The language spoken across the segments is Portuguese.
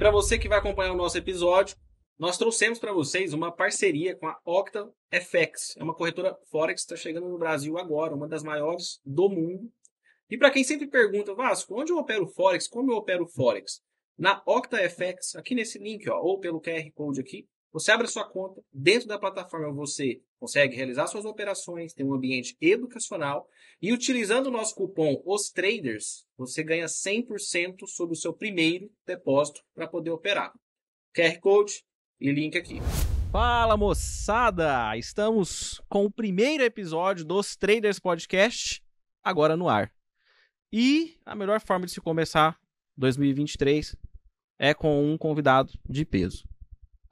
para você que vai acompanhar o nosso episódio, nós trouxemos para vocês uma parceria com a Octa FX. É uma corretora Forex que está chegando no Brasil agora, uma das maiores do mundo. E para quem sempre pergunta, Vasco, onde eu opero Forex? Como eu opero Forex? Na Octa FX, aqui nesse link, ó, ou pelo QR Code aqui, você abre a sua conta. Dentro da plataforma você consegue realizar suas operações, tem um ambiente educacional e utilizando o nosso cupom Os Traders, você ganha 100% sobre o seu primeiro depósito para poder operar. QR Code e link aqui. Fala moçada! Estamos com o primeiro episódio dos Traders Podcast agora no ar. E a melhor forma de se começar 2023 é com um convidado de peso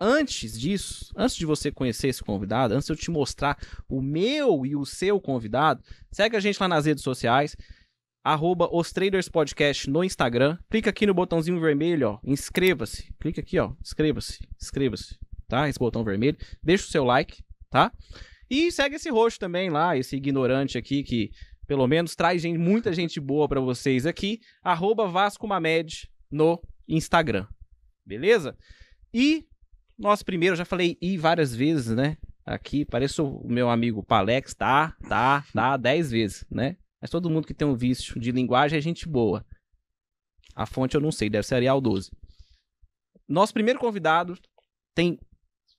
antes disso, antes de você conhecer esse convidado, antes de eu te mostrar o meu e o seu convidado, segue a gente lá nas redes sociais, arroba Os Traders Podcast no Instagram. Clica aqui no botãozinho vermelho, ó. Inscreva-se. Clica aqui, ó. Inscreva-se. Inscreva-se. Tá? Esse botão vermelho. Deixa o seu like, tá? E segue esse roxo também lá, esse ignorante aqui que pelo menos traz gente, muita gente boa para vocês aqui. Arroba Vasco Mamed no Instagram. Beleza? E nosso primeiro, já falei I várias vezes, né? Aqui, parece o meu amigo Palex, tá, tá, tá, dez vezes, né? Mas todo mundo que tem um vício de linguagem é gente boa. A fonte eu não sei, deve ser Arial 12. Nosso primeiro convidado tem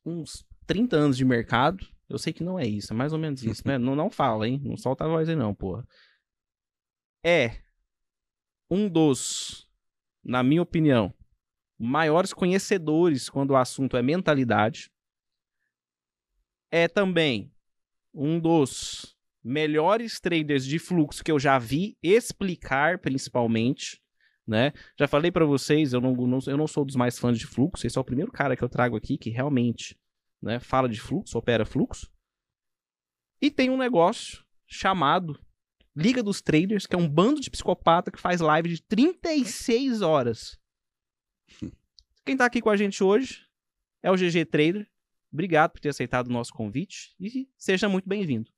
uns 30 anos de mercado. Eu sei que não é isso, é mais ou menos isso, né? Não, não fala, hein? Não solta a voz aí não, porra. É um dos, na minha opinião, maiores conhecedores quando o assunto é mentalidade. É também um dos melhores traders de fluxo que eu já vi explicar, principalmente. Né? Já falei para vocês, eu não, não, eu não sou dos mais fãs de fluxo, esse é o primeiro cara que eu trago aqui que realmente né, fala de fluxo, opera fluxo. E tem um negócio chamado Liga dos Traders, que é um bando de psicopata que faz live de 36 horas Quem está aqui com a gente hoje é o GG Trader. Obrigado por ter aceitado o nosso convite e seja muito bem-vindo.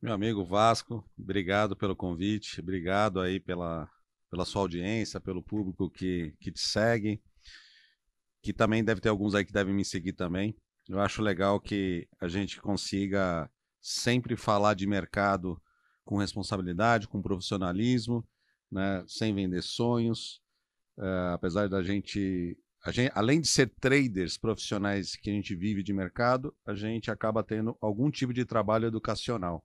Meu amigo Vasco, obrigado pelo convite, obrigado aí pela, pela sua audiência, pelo público que, que te segue, que também deve ter alguns aí que devem me seguir também. Eu acho legal que a gente consiga sempre falar de mercado com responsabilidade, com profissionalismo, né, sem vender sonhos, uh, apesar da gente, gente, além de ser traders profissionais que a gente vive de mercado, a gente acaba tendo algum tipo de trabalho educacional.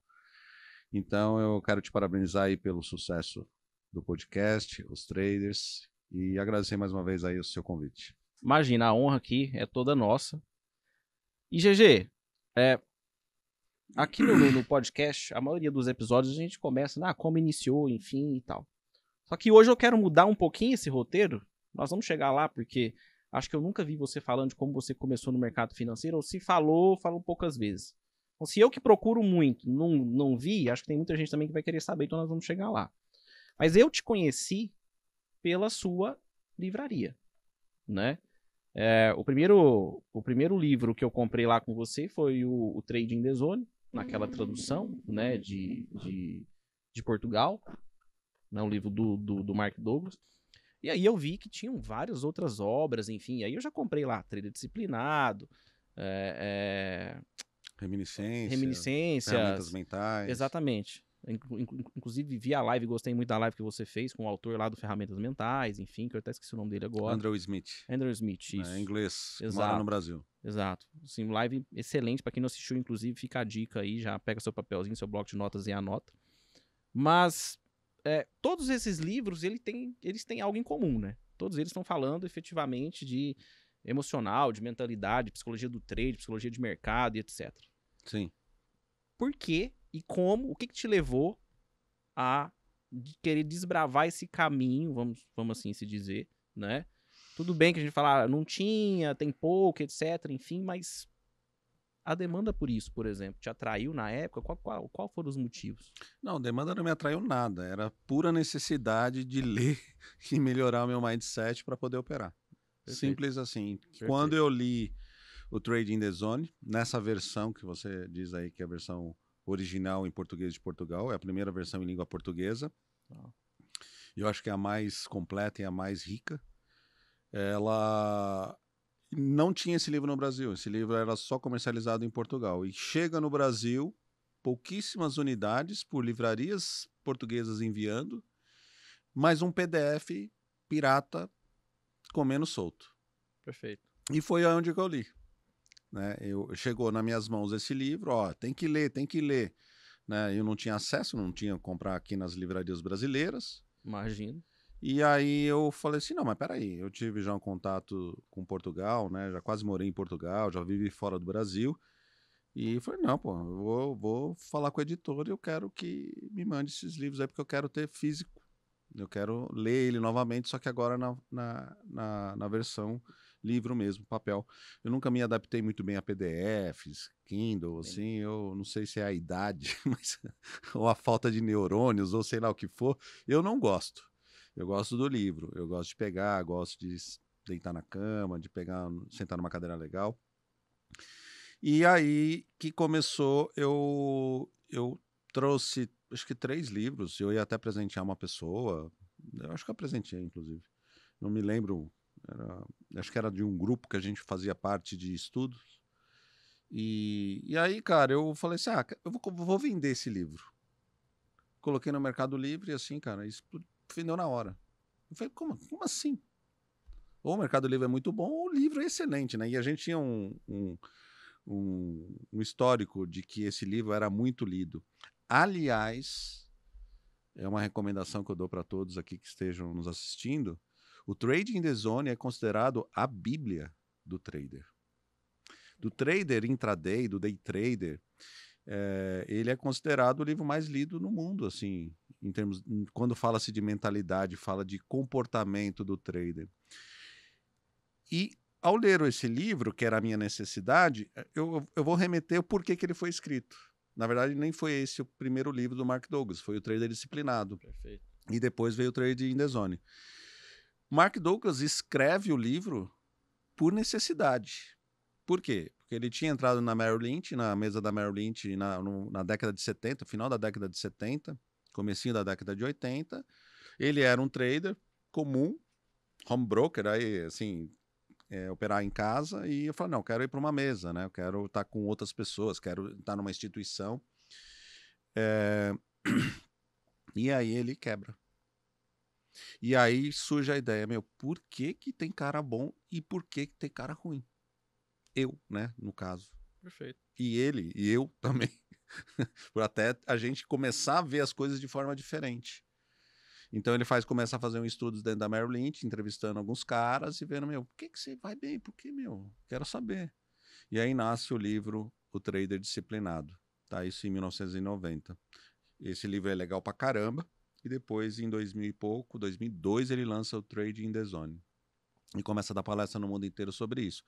Então eu quero te parabenizar aí pelo sucesso do podcast, os traders, e agradecer mais uma vez aí o seu convite. Imagina, a honra aqui é toda nossa. E GG, é, aqui no, no, podcast, a maioria dos episódios a gente começa, ah, como iniciou, enfim e tal. Só que hoje eu quero mudar um pouquinho esse roteiro. Nós vamos chegar lá, porque acho que eu nunca vi você falando de como você começou no mercado financeiro, ou se falou, falou poucas vezes. Então, se eu que procuro muito não, não vi, acho que tem muita gente também que vai querer saber, então nós vamos chegar lá. Mas eu te conheci pela sua livraria, né? É, o, primeiro, o primeiro livro que eu comprei lá com você foi o, o Trading the Zone, naquela hum. tradução né, de, de, de Portugal né, livro do, do, do Mark Douglas. E aí eu vi que tinham várias outras obras, enfim. Aí eu já comprei lá Trilha Disciplinado, é, é... Reminiscência, Reminiscências. Ferramentas mentais. Exatamente. Inclusive, vi a live, gostei muito da live que você fez com o autor lá do Ferramentas Mentais, enfim, que eu até esqueci o nome dele agora. Andrew Smith. Andrew Smith, é, isso. É, inglês, Exato. mora no Brasil. Exato. Sim, live excelente. para quem não assistiu, inclusive, fica a dica aí, já pega seu papelzinho, seu bloco de notas e anota. Mas é, todos esses livros ele tem, eles têm algo em comum, né? Todos eles estão falando efetivamente de emocional, de mentalidade, psicologia do trade, psicologia de mercado e etc. Sim. Por quê e como? O que, que te levou a querer desbravar esse caminho, vamos, vamos assim se dizer, né? Tudo bem que a gente fala, ah, não tinha, tem pouco, etc, enfim, mas a demanda por isso, por exemplo, te atraiu na época? Qual, qual, qual foram os motivos? Não, demanda não me atraiu nada. Era pura necessidade de ler e melhorar o meu mindset para poder operar. Perfeito. Simples assim. Perfeito. Quando eu li o Trade in the Zone, nessa versão que você diz aí que é a versão original em português de Portugal, é a primeira versão em língua portuguesa. Eu acho que é a mais completa e a mais rica. Ela não tinha esse livro no Brasil. Esse livro era só comercializado em Portugal. E chega no Brasil, pouquíssimas unidades por livrarias portuguesas enviando, mais um PDF pirata comendo solto. Perfeito. E foi onde eu li. Né? Eu, chegou nas minhas mãos esse livro, ó, tem que ler, tem que ler. Né? Eu não tinha acesso, não tinha comprar aqui nas livrarias brasileiras. Imagino. E aí eu falei assim, não, mas peraí, eu tive já um contato com Portugal, né? Já quase morei em Portugal, já vivi fora do Brasil. E falei, não, pô, eu vou, vou falar com o editor e eu quero que me mande esses livros aí, porque eu quero ter físico. Eu quero ler ele novamente, só que agora na, na, na, na versão livro mesmo, papel. Eu nunca me adaptei muito bem a PDFs, Kindle, assim, eu não sei se é a idade, mas, ou a falta de neurônios, ou sei lá o que for, eu não gosto. Eu gosto do livro, eu gosto de pegar, gosto de deitar na cama, de pegar, sentar numa cadeira legal. E aí que começou, eu, eu trouxe acho que três livros. Eu ia até presentear uma pessoa. Eu acho que eu presenteei, inclusive. Não me lembro. Era, acho que era de um grupo que a gente fazia parte de estudos. E, e aí, cara, eu falei assim: ah, eu vou, vou vender esse livro. Coloquei no Mercado Livre e assim, cara, explodiu vendeu na hora. Eu falei, como, como assim? Ou o Mercado Livre é muito bom, ou o livro é excelente, né? E a gente tinha um, um, um, um histórico de que esse livro era muito lido. Aliás, é uma recomendação que eu dou para todos aqui que estejam nos assistindo. O Trading the Zone é considerado a bíblia do trader. Do trader intraday, do day trader, é, ele é considerado o livro mais lido no mundo, assim, em termos hum, quando fala-se de mentalidade, fala de comportamento do trader. E ao ler esse livro, que era a minha necessidade, eh, eu, eu vou remeter o porquê que ele foi escrito. Na verdade, nem foi esse o primeiro livro do Mark Douglas, foi o Trader Disciplinado. Perfeito. E depois veio o Trader in the Zone. Mark Douglas escreve o livro por necessidade. Por quê? Porque ele tinha entrado na Merrill Lynch, na mesa da Merrill Lynch na, no, na década de 70, final da década de 70 comecinho da década de 80. Ele era um trader comum, home broker, aí, assim, é, operar em casa. E eu falei, não, eu quero ir para uma mesa, né? Eu quero estar tá com outras pessoas, quero estar tá numa instituição. É... E aí ele quebra. E aí surge a ideia, meu, por que que tem cara bom e por que que tem cara ruim? Eu, né, no caso. Perfeito. E ele, e eu também. por até a gente começar a ver as coisas de forma diferente. Então ele faz começa a fazer um estudo dentro da Merrill Lynch, entrevistando alguns caras e vendo, meu, por que, que você vai bem? Por que, meu? Quero saber. E aí nasce o livro O Trader Disciplinado, tá? Isso em 1990. Esse livro é legal pra caramba. E depois, em 2000 e pouco, 2002, ele lança o Trading in the Zone e começa a dar palestra no mundo inteiro sobre isso.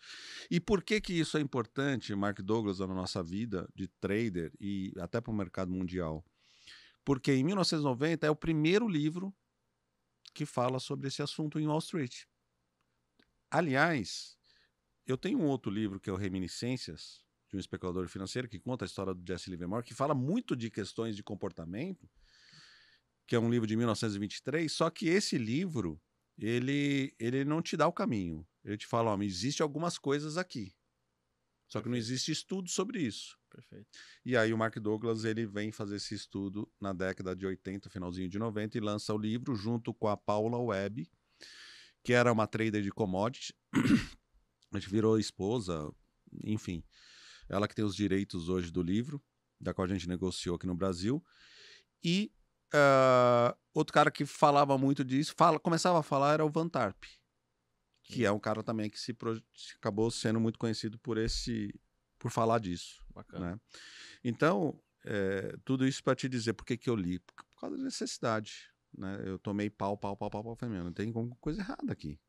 E por que que isso é importante, Mark Douglas, na nossa vida de trader e até para o mercado mundial? Porque em 1990 é o primeiro livro que fala sobre esse assunto em Wall Street. Aliás, eu tenho um outro livro que é o Reminiscências de um especulador financeiro que conta a história do Jesse Livermore, que fala muito de questões de comportamento, que é um livro de 1923, só que esse livro ele, ele não te dá o caminho. Ele te fala, ó, existem algumas coisas aqui. Só Perfeito. que não existe estudo sobre isso. Perfeito. E aí o Mark Douglas, ele vem fazer esse estudo na década de 80, finalzinho de 90, e lança o livro junto com a Paula Webb, que era uma trader de commodities. a gente virou esposa, enfim. Ela que tem os direitos hoje do livro, da qual a gente negociou aqui no Brasil. E Uh, outro cara que falava muito disso, fala, começava a falar, era o Van Tarp, que é um cara também que se acabou sendo muito conhecido por esse por falar disso. Bacana. Né? Então, é, tudo isso para te dizer por que, que eu li. Por, causa da necessidade. Né? Eu tomei pau, pau, pau, pau, pau. Falei, não tem alguma coisa errada aqui.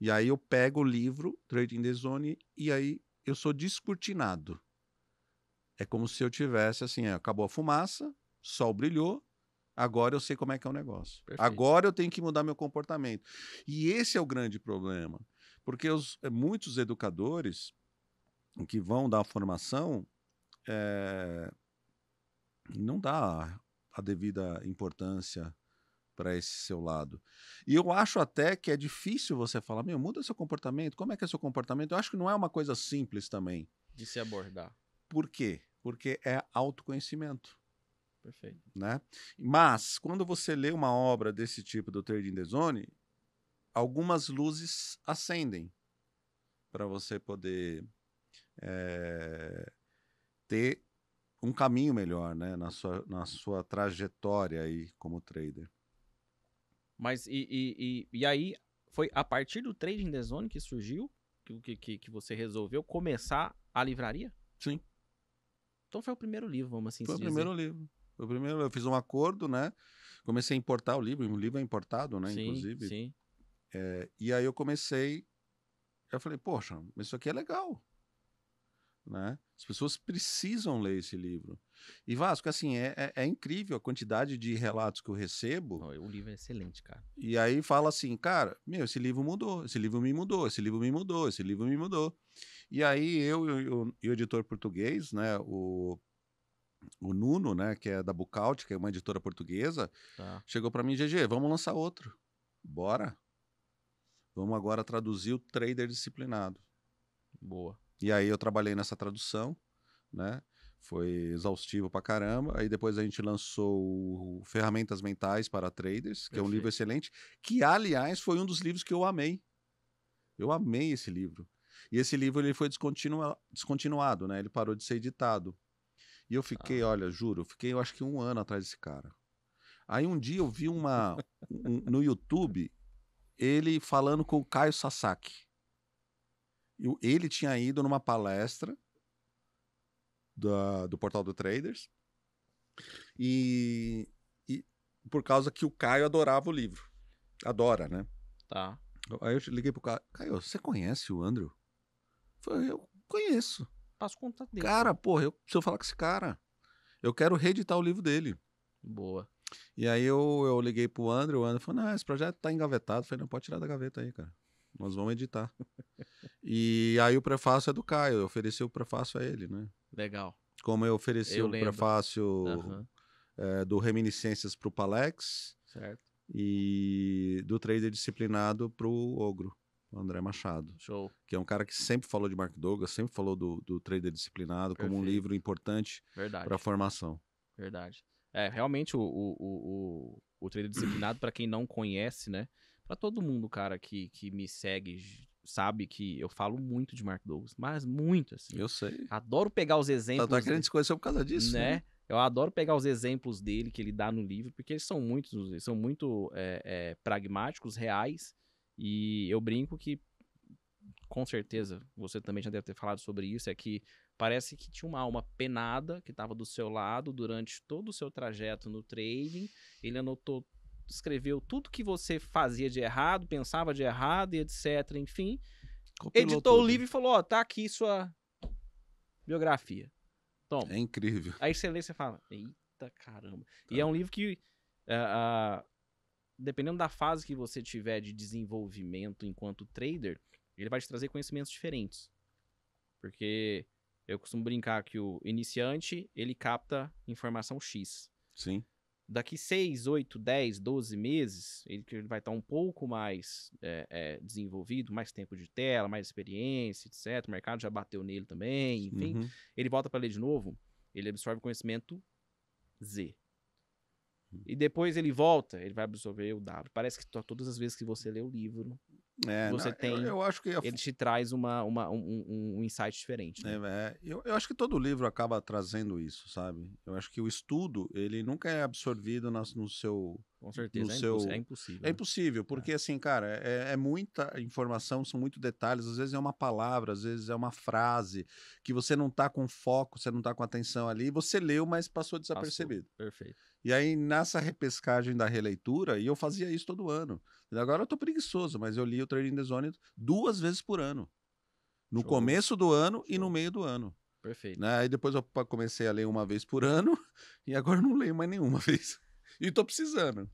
E aí eu pego o livro, Trading the Zone, e aí eu sou descortinado. É como se eu tivesse, assim, acabou a fumaça, sol brilhou, Agora eu sei como é que é o negócio. Perfeito. Agora eu tenho que mudar meu comportamento. E esse é o grande problema. Porque os, eh, muitos educadores que vão dar formação é, não dá a devida importância para esse seu lado. E eu acho até que é difícil você falar, meu, muda seu comportamento, como é que é seu comportamento? Eu acho que não é uma coisa simples também. De se abordar. Por quê? Porque é autoconhecimento. Perfeito. Né? Mas, quando você lê uma obra desse tipo do Trading the Zone, algumas luzes acendem para você poder é, ter um caminho melhor né, na, sua, na sua trajetória aí como trader. Mas e, e, e, e aí foi a partir do Trading the Zone que surgiu que, que, que você resolveu começar a livraria? Sim. Então foi o primeiro livro, vamos assim foi dizer. Foi o primeiro livro. Foi o primeiro, eu fiz um acordo, né? Comecei a importar o livro, o livro é importado, né? Sim, Inclusive. Sim. É, e aí eu comecei. Eu falei, poxa, mas isso aqui é legal. Né? As pessoas precisam ler esse livro. E Vasco, assim, é, é, é incrível a quantidade de relatos que eu recebo. o livro é excelente, cara. E aí fala assim, cara, meu, esse livro mudou, esse livro me mudou, esse livro me mudou, esse livro me mudou. E aí eu e o editor português, né, o o Nuno, né, que é da Bucalt, que é uma editora portuguesa, tá. chegou para mim, GG, vamos lançar outro. Bora. Vamos agora traduzir o Trader Disciplinado. Boa. E aí eu trabalhei nessa tradução, né? Foi exaustivo pra caramba. Aí depois a gente lançou Ferramentas Mentais para Traders, que Perfeito. é um livro excelente, que aliás foi um dos livros que eu amei. Eu amei esse livro. E esse livro ele foi descontinuado, né? Ele parou de ser editado. E eu fiquei, ah. olha, juro, eu fiquei eu acho que um ano atrás desse cara. Aí um dia eu vi uma. um, no YouTube, ele falando com o Caio Sasaki. Ele tinha ido numa palestra da, do portal do Traders. E, e, por causa que o Caio adorava o livro. Adora, né? Tá. Aí eu liguei pro Caio. Caio, você conhece o Andrew? Eu falei, eu conheço passo o contato dele. Cara, né? porra, eu, preciso falar com esse cara, eu quero reeditar o livro dele. Boa. E aí eu, eu liguei pro André, o André falou: não, esse projeto tá engavetado. Eu falei, não, pode tirar da gaveta aí, cara. Nós vamos editar. e aí o prefácio é do Caio, eu ofereci o prefácio a ele, né? Legal. Como eu ofereci eu o lembro. prefácio uhum. é, do Reminiscências pro Palex. Certo. E do Trader Disciplinado pro Ogro o André Machado. Show. Que é um cara que sempre falou de Mark Douglas, sempre falou do, do trader disciplinado Perfeito. como um livro importante para a formação. Verdade. É, realmente o, o, o, o trader disciplinado, para quem não conhece, né? Para todo mundo, cara, que, que me segue, sabe que eu falo muito de Mark Douglas, mas muito, assim. Eu sei. Adoro pegar os exemplos. Tá, tá querendo se conhecer por causa disso, né? né? Eu adoro pegar os exemplos dele que ele dá no livro, porque eles são muitos, são muito é, é, pragmáticos, reais, e eu brinco que, com certeza, você também já deve ter falado sobre isso, é que parece que tinha uma alma penada que estava do seu lado durante todo o seu trajeto no trading. Ele anotou, escreveu tudo que você fazia de errado, pensava de errado e etc. Enfim, Copilou editou tudo. o livro e falou: Ó, oh, tá aqui sua biografia. Toma. É incrível. Aí você lê e fala: Eita caramba. E tá. é um livro que. Uh, uh, dependendo da fase que você tiver de desenvolvimento enquanto trader, ele vai te trazer conhecimentos diferentes. Porque eu costumo brincar que o iniciante, ele capta informação X. Sim. Daqui 6, 8, 10, 12 meses, ele, vai estar um pouco mais é, é, desenvolvido, mais tempo de tela, mais experiência, etc. O mercado já bateu nele também, enfim. Uhum. Ele volta para ler de novo, ele absorve conhecimento Z. E depois ele volta, ele vai absorver o W. Parece que todas as vezes que você lê o livro, é, você não, tem. Eu, eu, acho que a... ele te traz uma, uma um, um, insight diferente. Né? É, é, eu, eu acho que todo livro acaba trazendo isso, sabe? Eu acho que o estudo ele nunca é absorvido no, no seu. Com certeza. No é, seu... impossível, é impossível. É né? impossível, porque é. assim, cara, é, é, muita informação, são muitos detalhes. Às vezes é uma palavra, às vezes é uma frase que você não tá com foco, você não tá com atenção ali. Você leu, mas passou desapercebido. Passou. Perfeito. E aí, nessa repescagem da releitura, e eu fazia isso todo ano. Agora eu tô preguiçoso, mas eu li o Trading the Zone duas vezes por ano. No Show. começo do ano Show. e no meio do ano. Perfeito. Né? Aí depois eu comecei a ler uma vez por ano, e agora não leio mais nenhuma vez. E tô precisando.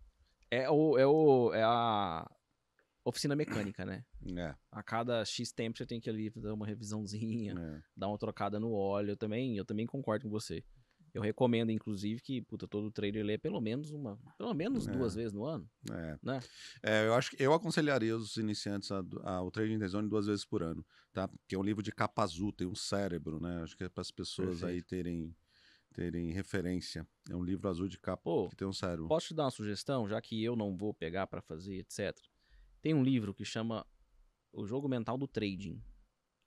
É o. É, o, é a oficina mecânica, né? É. A cada X tempo você tem que ali dar uma revisãozinha, é. dar uma trocada no óleo. Eu também, eu também concordo com você. Eu recomendo, inclusive, que puta, todo trailer lê pelo menos uma, pelo menos é. duas vezes no ano. É. Né? É, eu acho que eu aconselharia os iniciantes ao Trading the Zone duas vezes por ano, tá? Porque é um livro de capa azul, tem um cérebro, né? Acho que é para as pessoas Perfeito. aí terem terem referência. É um livro azul de capa Pô, que tem um cérebro. Posso te dar uma sugestão, já que eu não vou pegar para fazer, etc. Tem um livro que chama O Jogo Mental do Trading,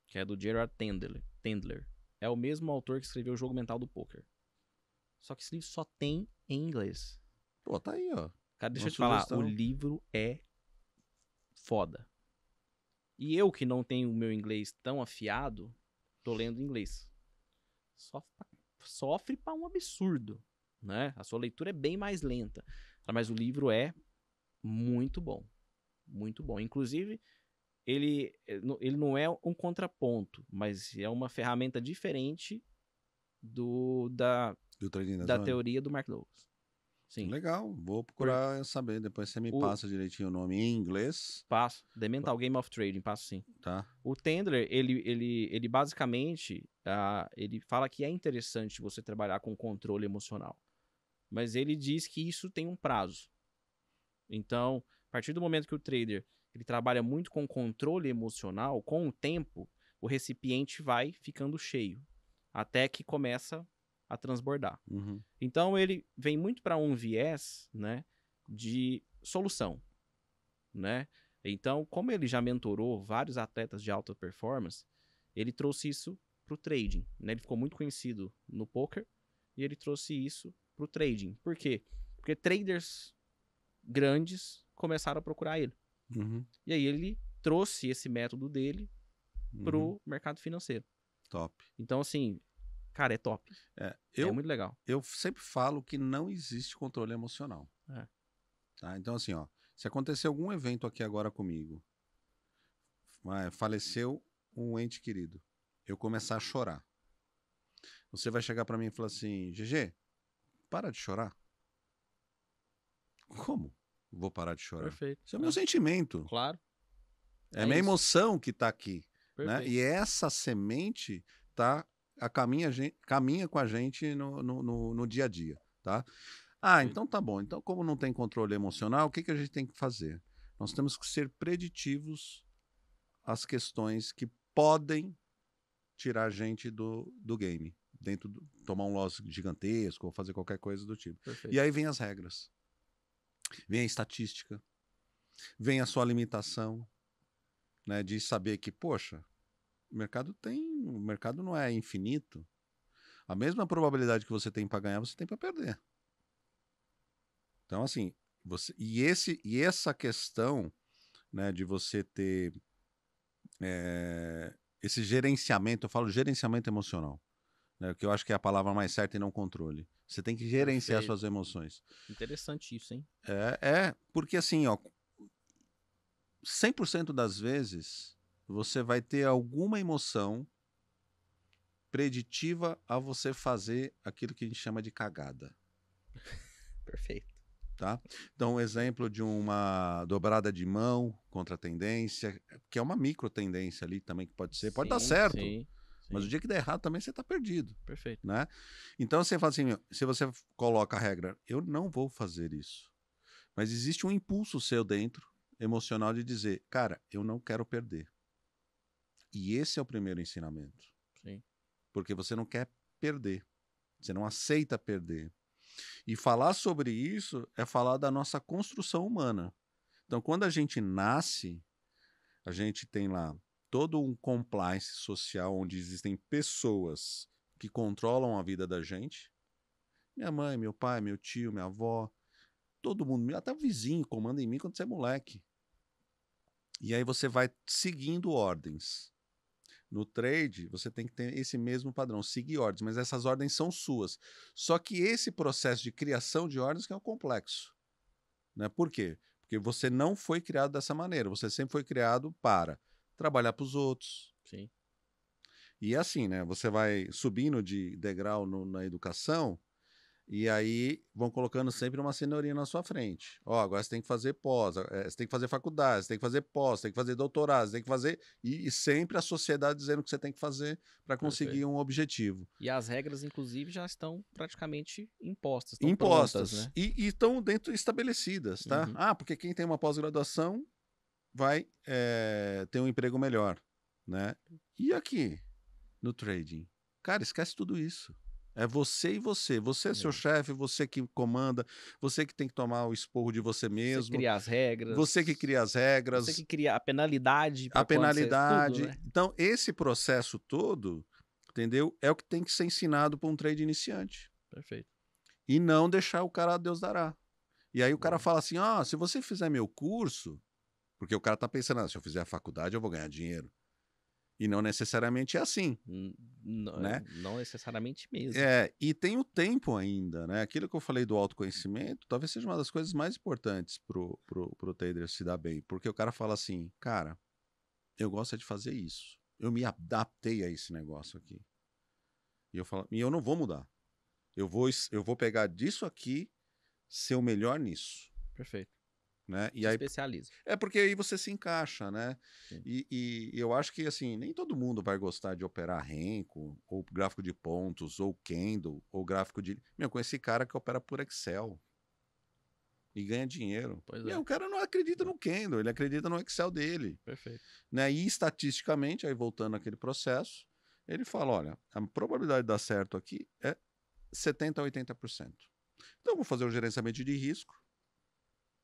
que é do Gerard Tendler. Tendler. É o mesmo autor que escreveu O Jogo Mental do Poker. Só que esse livro só tem em inglês. Pô, tá aí, ó. Cara, deixa eu te sugestão. falar, o livro é foda. E eu que não tenho o meu inglês tão afiado, tô lendo em inglês. Sofre, sofre pra um absurdo, né? A sua leitura é bem mais lenta. Mas o livro é muito bom. Muito bom. Inclusive, ele, ele não é um contraponto, mas é uma ferramenta diferente do da do trading da, da zona? teoria do Mark Douglas. Sim. Legal, vou procurar Por... saber. Depois você me o... passa direitinho o nome em inglês. Passo. The Mental Game of Trading, passo sim. Tá. O Tendler, ele, ele, ele basicamente, uh, ele fala que é interessante você trabalhar com controle emocional. Mas ele diz que isso tem um prazo. Então, a partir do momento que o trader ele trabalha muito com controle emocional, com o tempo, o recipiente vai ficando cheio. Até que começa a transbordar. Uhum. Então ele vem muito para um viés, né, de solução, né? Então, como ele já mentorou vários atletas de alta performance, ele trouxe isso para o trading, né? Ele ficou muito conhecido no poker e ele trouxe isso para o trading. Por quê? Porque traders grandes começaram a procurar ele. Uhum. E aí ele trouxe esse método dele para o uhum. mercado financeiro. Top. Então, assim, Cara, é top. É, é eu, é muito legal. Eu sempre falo que não existe controle emocional. É. Tá? Então, assim, ó, se acontecer algum evento aqui agora comigo, eh, faleceu um ente querido, eu começar a chorar. Você vai chegar para mim e falar assim, GG, para de chorar. Como? Vou parar de chorar. Perfeito. Isso é, é. meu sentimento. Claro. É, é minha isso. emoção que tá aqui. Né? E essa semente tá a caminha, caminha com a gente no, no, no, no dia a dia, tá? Ah, então tá bom. Então, como não tem controle emocional, o que, que a gente tem que fazer? Nós temos que ser preditivos às questões que podem tirar a gente do, do game. Dentro do, tomar um loss gigantesco ou fazer qualquer coisa do tipo. Perfeito. E aí vem as regras. Vem a estatística. Vem a sua limitação. Né, de saber que, poxa, o mercado tem, o mercado não é infinito. A mesma probabilidade que você tem para ganhar, você tem para perder. Então assim, você e esse e essa questão, né, de você ter é, esse gerenciamento, eu falo gerenciamento emocional, né, que eu acho que é a palavra mais certa e não controle. Você tem que gerenciar suas emoções. Interessante isso, hein? É, é porque assim, ó, 100% das vezes você vai ter alguma emoção preditiva a você fazer aquilo que a gente chama de cagada. Perfeito. Tá? Então, um exemplo de uma dobrada de mão contra a tendência, que é uma micro tendência ali também que pode ser, pode dar certo. Sim, mas sim. o dia que der errado também você está perdido. Perfeito. Né? Então você fala assim: se você coloca a regra, eu não vou fazer isso. Mas existe um impulso seu dentro, emocional, de dizer, cara, eu não quero perder. E esse é o primeiro ensinamento. Sim. Porque você não quer perder. Você não aceita perder. E falar sobre isso é falar da nossa construção humana. Então, quando a gente nasce, a gente tem lá todo um compliance social onde existem pessoas que controlam a vida da gente. Minha mãe, meu pai, meu tio, minha avó, todo mundo, até o vizinho comanda em mim quando você é moleque. E aí você vai seguindo ordens. No trade, você tem que ter esse mesmo padrão, seguir ordens, mas essas ordens são suas. Só que esse processo de criação de ordens que é um complexo. Né? Por quê? Porque você não foi criado dessa maneira, você sempre foi criado para trabalhar para os outros. Sim. E é assim, né? Você vai subindo de degrau no, na educação, e aí vão colocando sempre uma cenourinha na sua frente. Ó, oh, agora você tem que fazer pós, eh, você tem que fazer faculdade, você tem que fazer pós, você tem que fazer doutorado, você tem que fazer. E, e sempre a sociedade dizendo o que você tem que fazer para conseguir Perfeito. um objetivo. E as regras, inclusive, já estão praticamente impostas. impostas. Prontas, né? e, e estão dentro estabelecidas, tá? Uhum. Ah, porque quem tem uma pós-graduação vai é, ter um emprego melhor, né? E aqui, no trading? Cara, esquece tudo isso. É você e você. Você é, é. seu chefe, você que comanda, você que tem que tomar o esporro de você mesmo. Você cria as regras. Você que cria as regras. Você que cria a penalidade. A penalidade. Tudo, né? Então, esse processo todo, entendeu? É o que tem que ser ensinado para um trade iniciante. Perfeito. E não deixar o cara, Deus dará. E aí o cara fala assim: ó, oh, ah, se você fizer meu curso, porque o cara tá pensando, ah, se eu fizer a faculdade eu vou ganhar dinheiro. E não necessariamente é assim. Não, né? não necessariamente mesmo. É, e tem o tempo ainda, né? Aquilo que eu falei do autoconhecimento talvez seja uma das coisas mais importantes pro, pro, pro trader se dar bem. Porque o cara fala assim, cara, eu gosto é de fazer isso. Eu me adaptei a esse negócio aqui. E eu falo, e eu não vou mudar. Eu vou, eu vou pegar disso aqui, ser o melhor nisso. Perfeito né? E aí, especializa. É porque aí você se encaixa, né? E, e, eu acho que assim, nem todo mundo vai gostar de operar renko ou gráfico de pontos, ou candle, ou gráfico de. Meu, com esse cara que opera por Excel e ganha dinheiro. Pois Meu, é. o cara não acredita no candle, ele acredita no Excel dele. Perfeito. Né? E estatisticamente, aí voltando àquele processo, ele fala: olha, a probabilidade de dar certo aqui é 70% a 80%. Então eu vou fazer o um gerenciamento de risco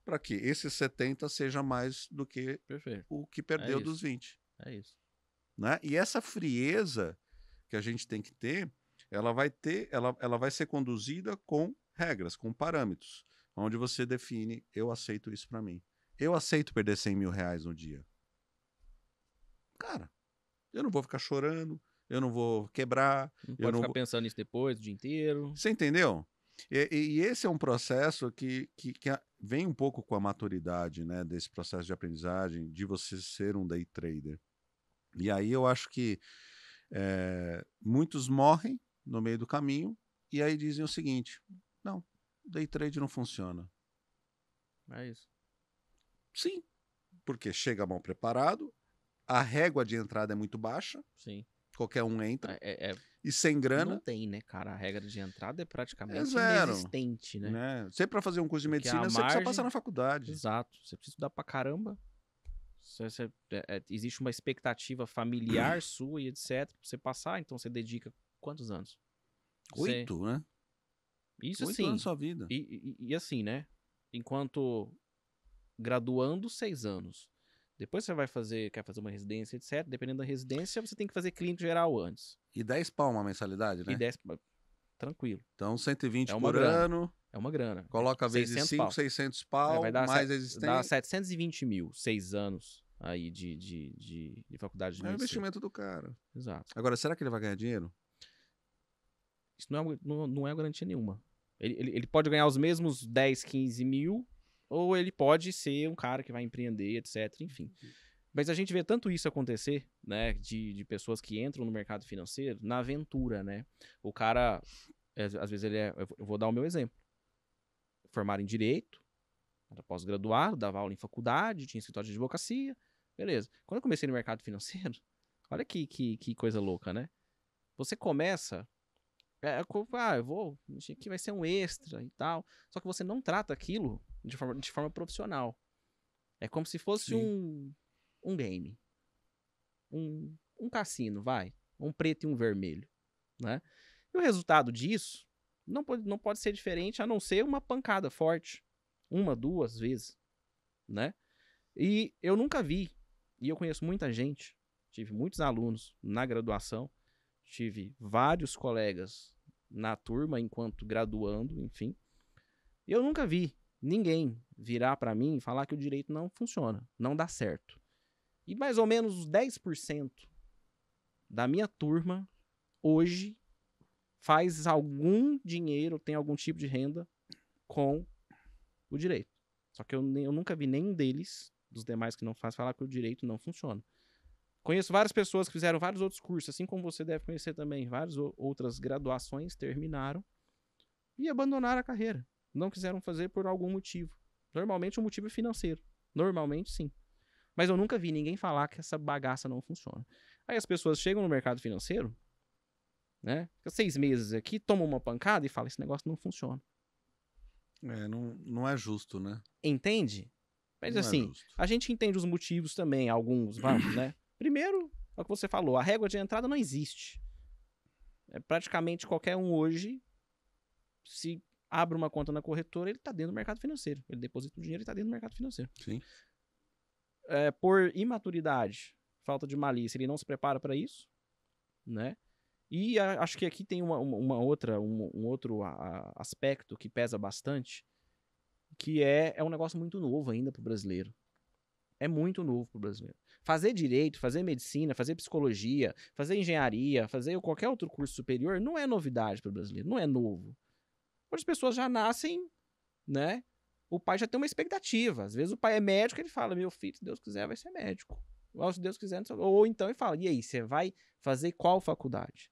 para que esses 70 seja mais do que Perfeito. o que é perdeu é dos 20. É isso. Né? E essa frieza que a gente tem que ter, ela vai ter, ela, ela vai ser conduzida com regras, com parâmetros, onde você define, eu aceito isso para mim. Eu aceito perder 100 mil reais no dia. Cara, eu não vou ficar chorando, eu não vou quebrar. Não eu pode não ficar vou... pensando nisso depois, o dia inteiro. Você entendeu? E, e, esse é um processo que, que, que, vem um pouco com a maturidade, né? Desse processo de aprendizagem, de você ser um day trader. E aí eu acho que é, muitos morrem no meio do caminho e aí dizem o seguinte: não, day trade não funciona. É isso. Sim, porque chega mal preparado, a régua de entrada é muito baixa. Sim. Qualquer um entra. É, é, é e sem grana. Não tem, né, cara? A regra de entrada é praticamente é zero, inexistente, né? né? Sempre para fazer um curso de medicina, margem... você precisa passar na faculdade. Exato. Você precisa estudar pra caramba. Você, você, é, é existe uma expectativa familiar sua e etc. Pra você passar, então você dedica quantos anos? Você... Oito, né? Isso Oito sim. anos sua vida. E, e, e assim, né? Enquanto graduando, seis anos. Depois você vai fazer, quer fazer uma residência, etc. Dependendo da residência, você tem que fazer clínico geral antes. E 10 pau uma mensalidade, né? E 10 tranquilo. Então 120 é uma por grana. ano. É uma grana. Coloca vezes 5, 600 pau, é, vai dar mais existência. Dá 720 mil, seis anos aí de, de, de, de faculdade de É o investimento do cara. Exato. Agora, será que ele vai ganhar dinheiro? Isso não é, não, não é garantia nenhuma. Ele, ele, ele, pode ganhar os mesmos 10, 15 mil ou ele pode ser um cara que vai empreender, etc. Enfim. Mas a gente vê tanto isso acontecer, né, de, de pessoas que entram no mercado financeiro na aventura, né? O cara, é, às vezes ele é, eu vou dar o meu exemplo. Formado em direito, era pós-graduado, dava aula em faculdade, tinha escritório de advocacia, beleza. Quando eu comecei no mercado financeiro, olha que, que, que coisa louca, né? Você começa, é, é ah, eu vou, que vai ser um extra e tal, só que você não trata aquilo de forma, de forma profissional. É como se fosse um, um game. Um, um cassino, vai. Um preto e um vermelho. Né? E o resultado disso não pode, não pode ser diferente a não ser uma pancada forte. Uma, duas vezes. Né? E eu nunca vi, e eu conheço muita gente, tive muitos alunos na graduação, tive vários colegas na turma enquanto graduando, enfim. Eu nunca vi ninguém virar para mim e falar que o direito não funciona, não dá certo. E mais ou menos os 10% da minha turma hoje faz algum dinheiro, tem algum tipo de renda com o direito. Só que eu, eu nunca vi nenhum deles, dos demais que não faz, falar que o direito não funciona. Conheço várias pessoas que fizeram vários outros cursos, assim como você deve conhecer também, várias outras graduações terminaram e abandonaram a carreira não quiseram fazer por algum motivo. Normalmente o motivo é financeiro. Normalmente sim. Mas eu nunca vi ninguém falar que essa bagaça não funciona. Aí as pessoas chegam no mercado financeiro, né? Fica seis meses aqui, tomam uma pancada e falam: esse negócio não funciona. É, não, não é justo, né? Entende? Mas não é assim, é a gente entende os motivos também, alguns, vamos, né? Primeiro, é o que você falou, a régua de entrada não existe. É praticamente qualquer um hoje, se abre uma conta na corretora, ele está dentro do mercado financeiro. Ele deposita o dinheiro e está dentro do mercado financeiro. Sim. É, por imaturidade, falta de malícia, ele não se prepara para isso, né? E a, acho que aqui tem uma, uma, uma outra, um, um outro a, a aspecto que pesa bastante, que é, é um negócio muito novo ainda para o brasileiro. É muito novo para o brasileiro. Fazer direito, fazer medicina, fazer psicologia, fazer engenharia, fazer qualquer outro curso superior não é novidade para o brasileiro, não é novo as pessoas já nascem, né? O pai já tem uma expectativa. Às vezes o pai é médico, ele fala: meu filho, se Deus quiser, vai ser médico. Ou se Deus quiser, ou então ele fala: e aí, você vai fazer qual faculdade?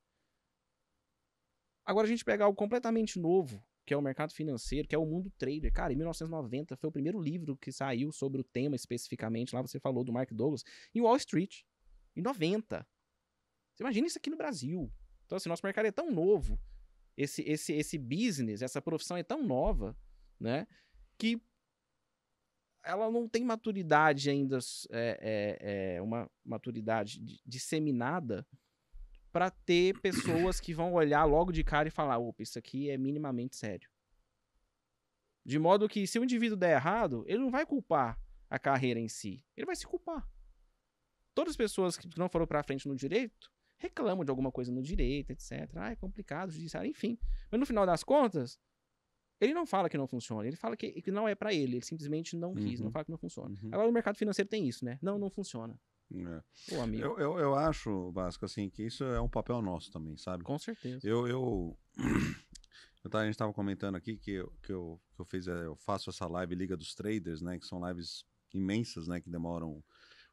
Agora a gente pega algo completamente novo, que é o mercado financeiro, que é o mundo trader. Cara, em 1990 foi o primeiro livro que saiu sobre o tema especificamente. Lá você falou do Mark Douglas, em Wall Street, em 90. Você imagina isso aqui no Brasil. Então, assim, nosso mercado é tão novo esse, esse, esse business, essa profissão é tão nova, né? Que ela não tem maturidade ainda, é, é, é uma maturidade disseminada para ter pessoas que vão olhar logo de cara e falar: opa, isso aqui é minimamente sério. De modo que, se o indivíduo der errado, ele não vai culpar a carreira em si, ele vai se culpar. Todas as pessoas que não foram para frente no direito reclamam de alguma coisa no direito, etc. Ah, é complicado, judiciário, enfim. Mas no final das contas, ele não fala que não funciona, ele fala que, que não é para ele, ele simplesmente não quis, uhum. não fala que não funciona. Uhum. Agora o mercado financeiro tem isso, né? Não, não funciona. É. Pô, amigo. Eu, eu, eu acho, Vasco, assim, que isso é um papel nosso também, sabe? Com certeza. Eu, eu... Eu tava, a gente estava comentando aqui que, que, eu, que eu, fiz, é, eu faço essa live Liga dos Traders, né? Que são lives imensas, né? Que demoram.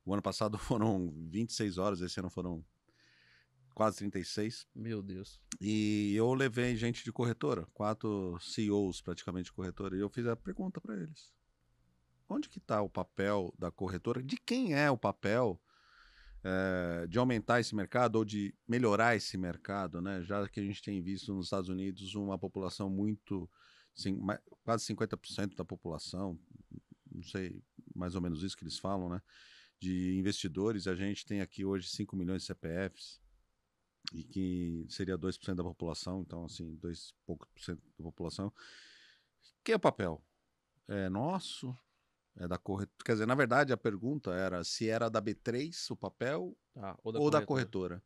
O ano passado foram 26 horas, esse ano foram quase 36. Meu Deus. E eu levei gente de corretora, quatro CEOs praticamente de corretora, e eu fiz a pergunta para eles. Onde que está o papel da corretora? De quem é o papel é, de aumentar esse mercado ou de melhorar esse mercado, né? Já que a gente tem visto nos Estados Unidos uma população muito, assim, quase 50% da população, não sei mais ou menos isso que eles falam, né? De investidores, a gente tem aqui hoje 5 milhões de CPFs e que seria 2% da população, então assim, 2 pouco por cento da população, que é papel? É nosso? É da corretora? Quer dizer, na verdade a pergunta era se era da B3 o papel ah, ou, da, ou corretora. da corretora.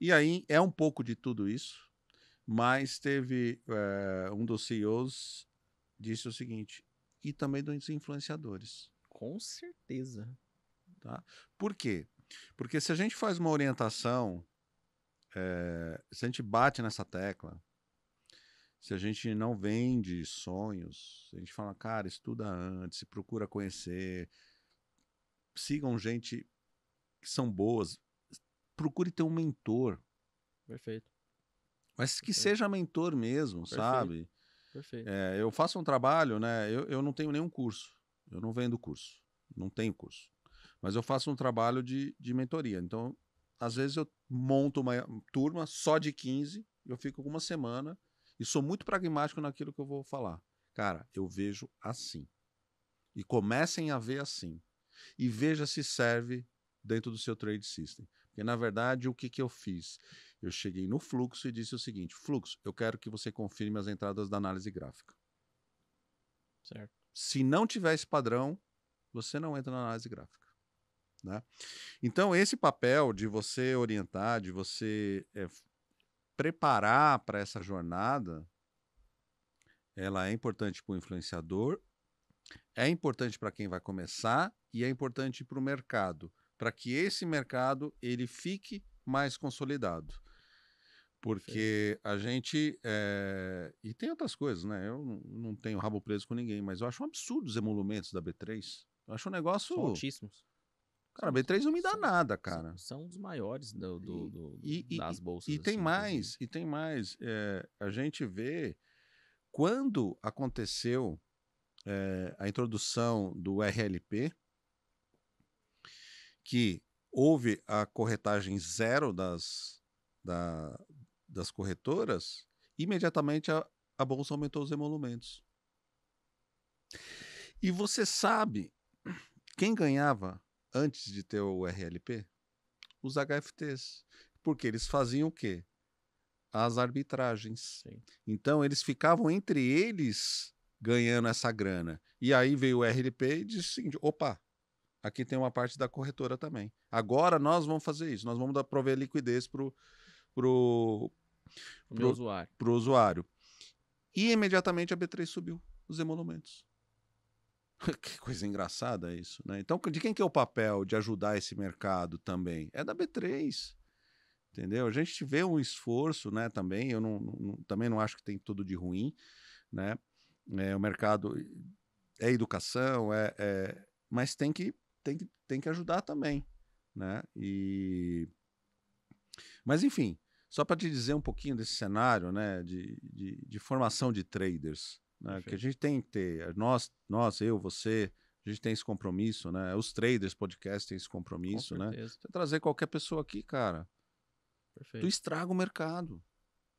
E aí é um pouco de tudo isso, mas teve é, um dos CEOs disse o seguinte, e também dos influenciadores. Com certeza. Tá? Por quê? Porque se a gente faz uma orientação é, se a gente bate nessa tecla, se a gente não vende sonhos, a gente fala, cara, estuda antes, procura conhecer, sigam gente que são boas, procure ter um mentor. Perfeito. Mas que Perfeito. seja mentor mesmo, Perfeito. sabe? Perfeito. É, eu faço um trabalho, né? Eu, eu não tenho nenhum curso. Eu não vendo curso. Não tenho curso. Mas eu faço um trabalho de, de mentoria. Então, às vezes eu monto uma turma só de 15, eu fico uma semana e sou muito pragmático naquilo que eu vou falar. Cara, eu vejo assim. E comecem a ver assim. E veja se serve dentro do seu trade system. Porque, na verdade, o que, que eu fiz? Eu cheguei no fluxo e disse o seguinte: fluxo, eu quero que você confirme as entradas da análise gráfica. Certo. Se não tiver esse padrão, você não entra na análise gráfica. Né? Então, esse papel de você orientar, de você é, preparar para essa jornada, ela é importante para o influenciador, é importante para quem vai começar e é importante para o mercado, para que esse mercado ele fique mais consolidado. Porque a gente. É... E tem outras coisas, né? Eu não tenho rabo preso com ninguém, mas eu acho um absurdo os emolumentos da B3. Eu acho um negócio. São altíssimos. Cara, B3 não me dá são, nada, cara. São, os maiores do, do, do e, e, das bolsas. E, e tem assim, mais, assim. e tem mais. É, a gente vê quando aconteceu é, a introdução do RLP, que houve a corretagem zero das, da, das corretoras, imediatamente a, a bolsa aumentou os emolumentos. E você sabe quem ganhava antes de ter o RLP? Os HFTs. Porque eles faziam o quê? As arbitragens. Sim. Então, eles ficavam entre eles ganhando essa grana. E aí veio o RLP e disse opa, aqui tem uma parte da corretora também. Agora nós vamos fazer isso, nós vamos dar, prover liquidez para o pro, pro, pro, usuário. pro usuário. E imediatamente a B3 subiu os emolumentos. que coisa engraçada isso, né? Então, de quem que é o papel de ajudar esse mercado também? É da B3. Entendeu? A gente vê um esforço, né, também, eu não, não também não acho que tem tudo de ruim, né? É, o mercado é educação, é, é, mas tem que, tem, que, tem que ajudar também, né? E... Mas, enfim, só para te dizer um pouquinho desse cenário, né, de, de, de formação de traders, né? Que a gente tem que ter, é nós, nós, eu, você, a gente tem esse compromisso, né? Os traders podcast têm esse compromisso, né? Você trazer qualquer pessoa aqui, cara. Perfeito. Tu estraga o mercado.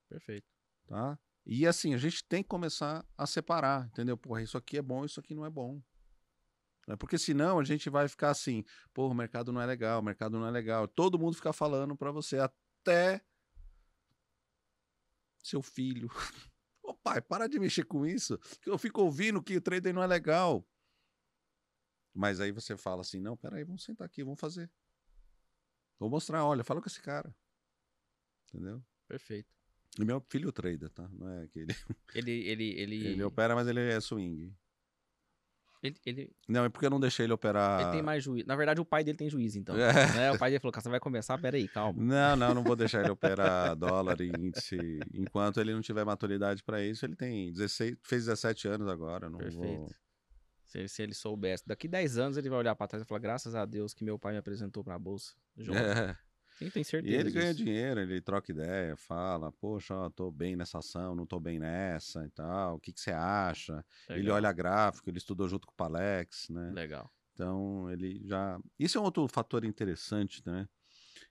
Perfeito. Tá? E assim, a gente tem que começar a separar, entendeu? Porra, isso aqui é bom, isso aqui não é bom. É, porque senão a gente vai ficar assim, porra, o mercado não é legal, o mercado não é legal. Todo mundo fica falando para você até seu filho, Ô pai, para de mexer com isso, que eu fico ouvindo que o trader não é legal. Mas aí você fala assim: não, peraí, vamos sentar aqui, vamos fazer. Vou mostrar, olha, fala com esse cara. Entendeu? Perfeito. E é meu filho trader, tá? Não é aquele. Ele, ele, ele... ele opera, mas ele é swing. Ele, ele... Não, é porque eu não deixei ele operar. Ele tem mais juiz. Na verdade, o pai dele tem juiz, então. É. Né? O pai dele falou: você vai começar, peraí, calma. Não, não, não vou deixar ele operar dólar e índice. Enquanto ele não tiver maturidade para isso, ele tem 16, fez 17 anos agora. Não Perfeito. Vou... Se, se, ele soubesse. Daqui 10 anos ele vai olhar para trás e falar: graças a Deus que meu pai me apresentou para a Bolsa. Jovem. É. Sim, tem certeza. E ele disso. ganha dinheiro, ele troca ideia, fala, poxa, ó, tô bem nessa ação, não tô bem nessa e tal, o que, que você acha? Legal. Ele olha gráfico, ele estudou junto com o Palex, né? Legal. Então, ele já. Isso é um outro fator interessante, né?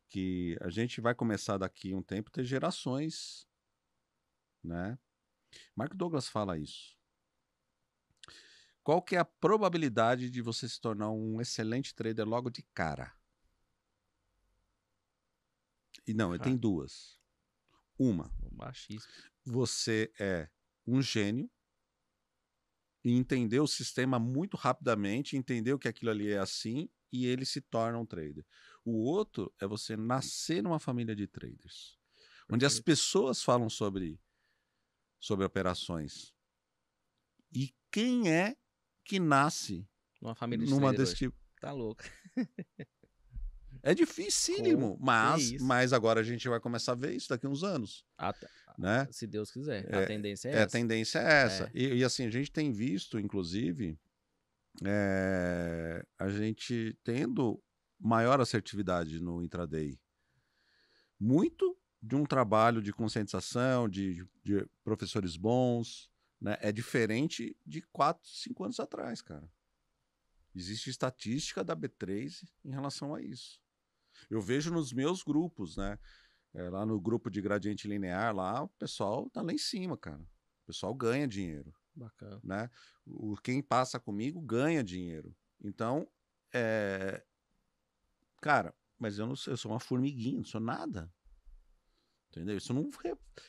Que a gente vai começar daqui um tempo ter gerações, né? Mark Douglas fala isso. Qual que é a probabilidade de você se tornar um excelente trader logo de cara? E não, ele ah. tem duas. Uma. Baixíssimo. Você é um gênio e entendeu o sistema muito rapidamente, entendeu que aquilo ali é assim e ele se torna um trader. O outro é você nascer numa família de traders, Perfeito. onde as pessoas falam sobre sobre operações. E quem é que nasce numa família de numa desse tipo? Tá louco. É dificílimo, mas, é mas agora a gente vai começar a ver isso daqui a uns anos. Ah, tá. né? Se Deus quiser. É, é, é, a tendência é, essa. É, a tendência é essa. E, e, assim, a gente tem visto, inclusive, eh, a gente tendo maior assertividade no intraday. Muito de um trabalho de conscientização, de, de professores bons, né? É diferente de 4, 5 anos atrás, cara. Existe estatística da B3 em relação a isso. Eu vejo nos meus grupos, né? É, lá no grupo de gradiente linear, lá o pessoal tá lá em cima, cara. O pessoal ganha dinheiro. Bacana. Né? O, quem passa comigo ganha dinheiro. Então, é... cara, mas eu, não, eu sou uma formiguinha, não sou nada. Entendeu? Isso não,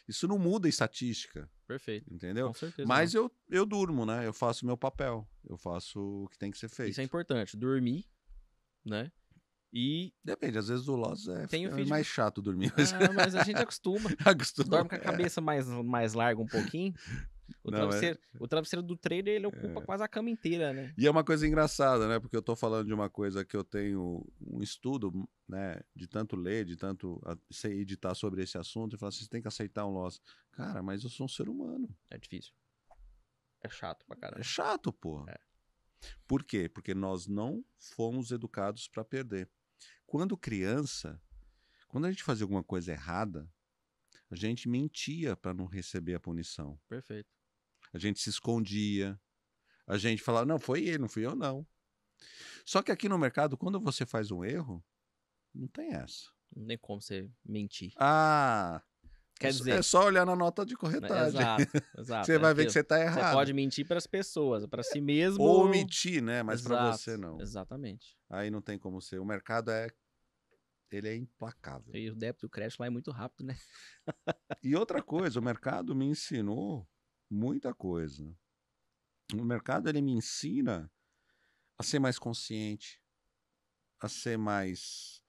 isso não muda a estatística. Perfeito. Entendeu? Com certeza, né? Mas eu, eu durmo, né? Eu faço meu papel. Eu faço o que tem que ser feito. Isso é importante. Dormir, né? E. Depende, às vezes o Loss é, tem o é mais chato dormir. Mas... Ah, mas a gente acostuma. acostuma dorme com a é. cabeça é. mais, mais larga um pouquinho. O, Não, é. travesseiro, é... o travesseiro do trailer ele ocupa é... quase a cama inteira, né? E é uma coisa engraçada, né? Porque eu tô falando de uma coisa que eu tenho um estudo, né? De tanto ler, de tanto se editar sobre esse assunto e falar assim: você tem que aceitar um loss. Cara, mas eu sou um ser humano. É difícil. É chato pra caramba. É chato, porra. É. Por quê? Porque nós não fomos educados para perder. Quando criança, quando a gente fazia alguma coisa errada, a gente mentia para não receber a punição. Perfeito. A gente se escondia. A gente falava, não, foi ele, não fui eu, não. Só que aqui no mercado, quando você faz um erro, não tem essa. Não tem como você mentir. Ah, Quer é dizer, é só olhar na nota de né, corretagem. Exato, exato. você é vai ver que você está errado. Você pode mentir para as pessoas, para si mesmo. Ou omitir, né? Mas para você não. Exatamente. Aí não tem como ser. O mercado é ele é implacável. E o débito e o crédito lá é muito rápido, né? e outra coisa, o mercado me ensinou muita coisa. O mercado ele me ensina a ser mais consciente, a ser mais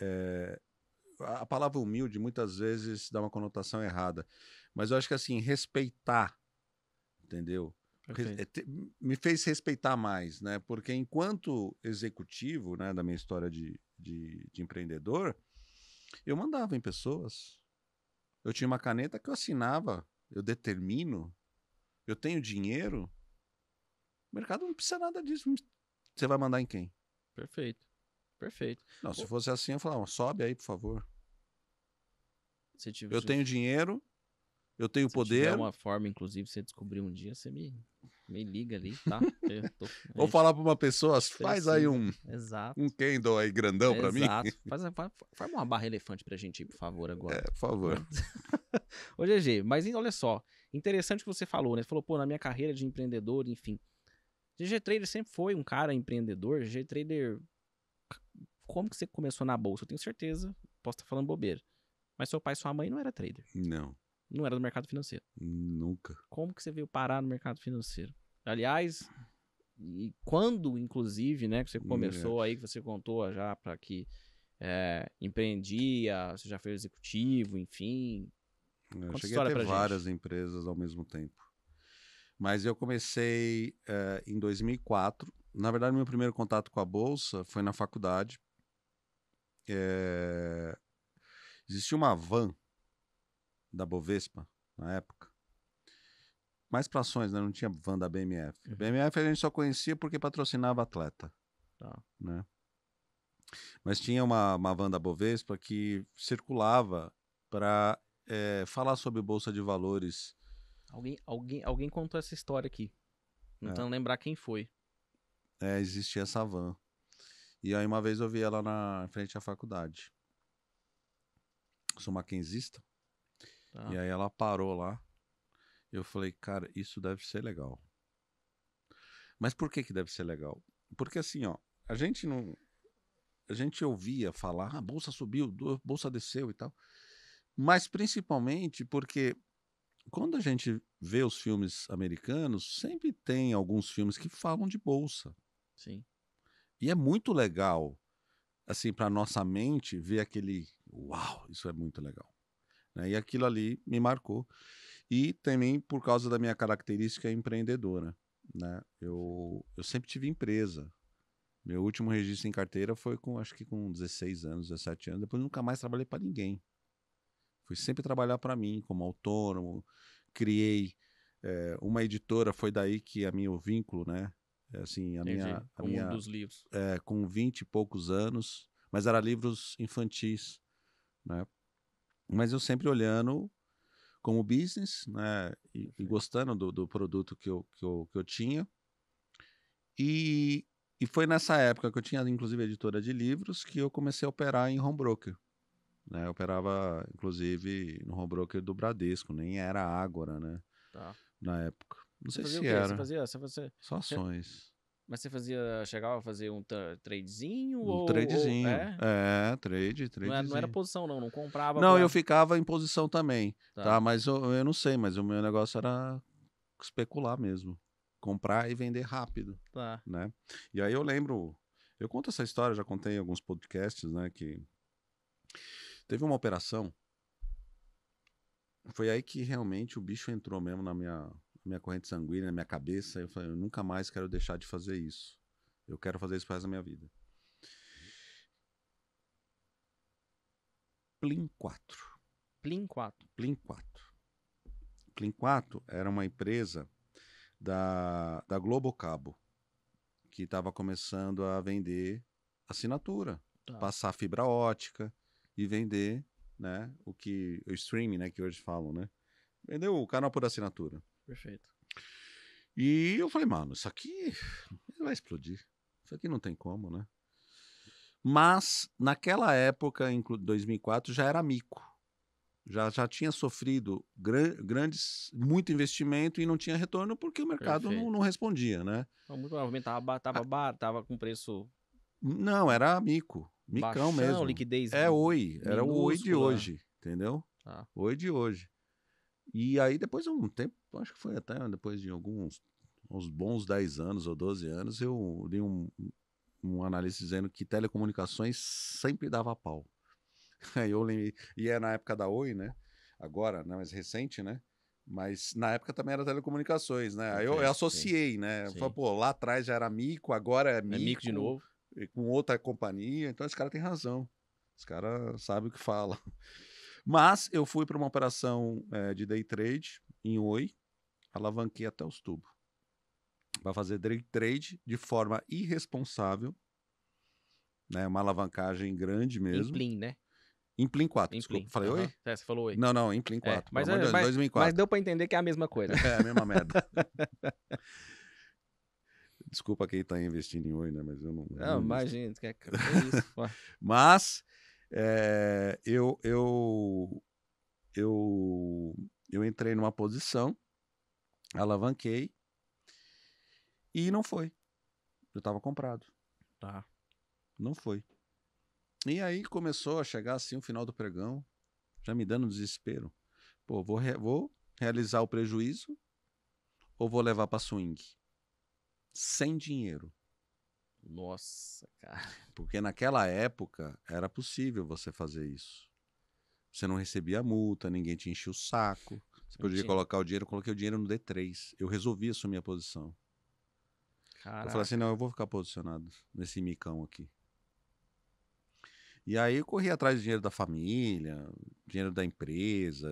é, a palavra humilde muitas vezes dá uma conotação errada, mas eu acho que assim, respeitar, entendeu? É, me fez respeitar mais, né? Porque enquanto executivo, né, da minha história de, de, de empreendedor, eu mandava em pessoas. Eu tinha uma caneta que eu assinava, eu determino, eu tenho dinheiro. O mercado não precisa nada disso. Hum, você vai mandar em quem? Perfeito. Perfeito. Não, se fosse assim, eu falava, sobe aí, por favor eu tenho dinheiro, eu tenho se poder. Se uma forma, inclusive, você descobrir um dia, você me, me liga ali, tá? Eu tô... Vou falar para uma pessoa, faz aí um Exato. um Kendo aí grandão é, para mim. Exato. Faz, faz, faz, uma barra elefante a gente, por favor, agora. É, por favor. Ô, GG, mas olha só, interessante o que você falou, né? Você falou, pô, na minha carreira de empreendedor, enfim. GG Trader sempre foi um cara empreendedor. GG Trader, como que você começou na bolsa? Eu tenho certeza, posso estar falando bobeira. Mas seu pai e sua mãe não era trader. Não. Não era do mercado financeiro. Nunca. Como que você veio parar no mercado financeiro? Aliás, e quando, inclusive, né, que você hum, começou é. aí, que você contou já para que é, empreendia, você já fez executivo, enfim. É, eu cheguei a ter várias gente. empresas ao mesmo tempo. Mas eu comecei é, em 2004. Na verdade, meu primeiro contato com a Bolsa foi na faculdade. É, Existia uma van da Bovespa na época. Mais para ações, né? Não tinha van da BMF. Uhum. BMF a gente só conhecia porque patrocinava atleta. Tá. Né? Mas tinha uma, uma van da Bovespa que circulava para é, eh, falar sobre Bolsa de Valores. Alguém, alguém, alguém contou essa história aqui. Não é. lembrar quem foi. É, existia essa van. E aí uma vez eu vi ela na frente da faculdade sou maquinzista. Tá. E aí ela parou lá. Eu falei, cara, isso deve ser legal. Mas por que que deve ser legal? Porque assim, ó, a gente não a gente ouvia falar, ah, a bolsa subiu, a bolsa desceu e tal. Mas principalmente porque quando a gente vê os filmes americanos, sempre tem alguns filmes que falam de bolsa. Sim. E é muito legal assim, para nossa mente ver aquele uau, isso é muito legal. Né? E aquilo ali me marcou. E também por causa da minha característica empreendedora. Né? Eu, eu sempre tive empresa. Meu último registro em carteira foi com, acho que com 16 anos, 17 anos. Depois nunca mais trabalhei para ninguém. Fui sempre trabalhar para mim, como autônomo. Criei é, uma editora, foi daí que a minha, o vínculo, né? É, assim, a minha... A um minha, dos livros. É, com vinte e poucos anos, mas era livros infantis, né? Mas eu sempre olhando como business, né? E, e gostando do, do, produto que eu, que eu, que eu tinha. E, e foi nessa época que eu tinha, inclusive, editora de livros, que eu comecei a operar em home broker. Né? Eu operava, inclusive, no home broker do Bradesco, nem era Ágora, né? Tá. Na época. Não sei se era. Você fazia, você fazia, Só ações. Você, mas você fazia, chegava a fazer um tradezinho? Um ou, tradezinho. Ou, é? é? trade, trade. Não, é, não era, posição, não, não comprava. Não, pra... eu ficava em posição também. Tá, tá mas eu, eu não sei, mas o meu negócio era especular mesmo. Comprar e vender rápido. Tá. Né? E aí eu lembro. Eu conto essa história, já contei em alguns podcasts, né? Que teve uma operação. Foi aí que realmente o bicho entrou mesmo na minha, minha corrente sanguínea na minha cabeça. Eu falei, eu nunca mais quero deixar de fazer isso. Eu quero fazer isso para resto da minha vida. Plin 4. Plin 4. Plin 4. Plin 4 era uma empresa da, da Globocabo que estava começando a vender assinatura, tá. passar fibra ótica e vender, né, o que o streaming, né, que hoje falam, né? Vendeu o canal por assinatura. Perfeito. E eu falei, mano, isso aqui vai explodir. Isso aqui não tem como, né? Mas naquela época, em 2004, já era mico. Já, já tinha sofrido grandes, muito investimento e não tinha retorno porque o mercado não, não, respondia, né? Então, muito provavelmente tava, bar, tava com preço. Não, era mico. Micão Baixão, mesmo. liquidez. É oi. Era o oi de hoje, entendeu? Ah. Oi de hoje. E aí, depois de um tempo, acho que foi até depois de alguns uns bons 10 anos ou 12 anos, eu li um, um analista dizendo que telecomunicações sempre dava pau. Aí eu lembrei, e é na época da Oi, né? Agora, né mais recente, né? Mas na época também era telecomunicações, né? Aí eu, eu associei, né? Eu falei, pô, lá atrás já era mico, agora é mico. É mico de novo. Com outra companhia, então esse cara tem razão. Esse cara sabe o que fala. Mas eu fui para uma operação é, de day trade em Oi, alavanquei até os tubos. Para fazer day trade de forma irresponsável, né? Uma alavancagem grande mesmo. Em Plin, né? Em Plin 4, desculpa. Falei uhum. oi? É, você falou oi. Não, não, em Plin 4. É, mas, é, mas, 2004. mas deu para entender que é a mesma coisa. é, a mesma merda. desculpa quem está investindo em oi, né? Mas eu não. Não, não é, Que é isso, mas é, eu, eu, eu, eu entrei numa posição, alavanquei e não foi. Eu estava comprado. Tá. Não foi. E aí começou a chegar assim o final do pregão, já me dando desespero. Pô, vou, re vou realizar o prejuízo ou vou levar para swing? Sem dinheiro. Nossa, cara. Porque naquela época era possível você fazer isso. Você não recebia multa, ninguém te enchia o saco. Você podia colocar o dinheiro, eu coloquei o dinheiro no D3. Eu resolvi assumir a posição. Caraca. Eu falei assim: não, eu vou ficar posicionado nesse micão aqui. E aí eu corri atrás do dinheiro da família, dinheiro da empresa.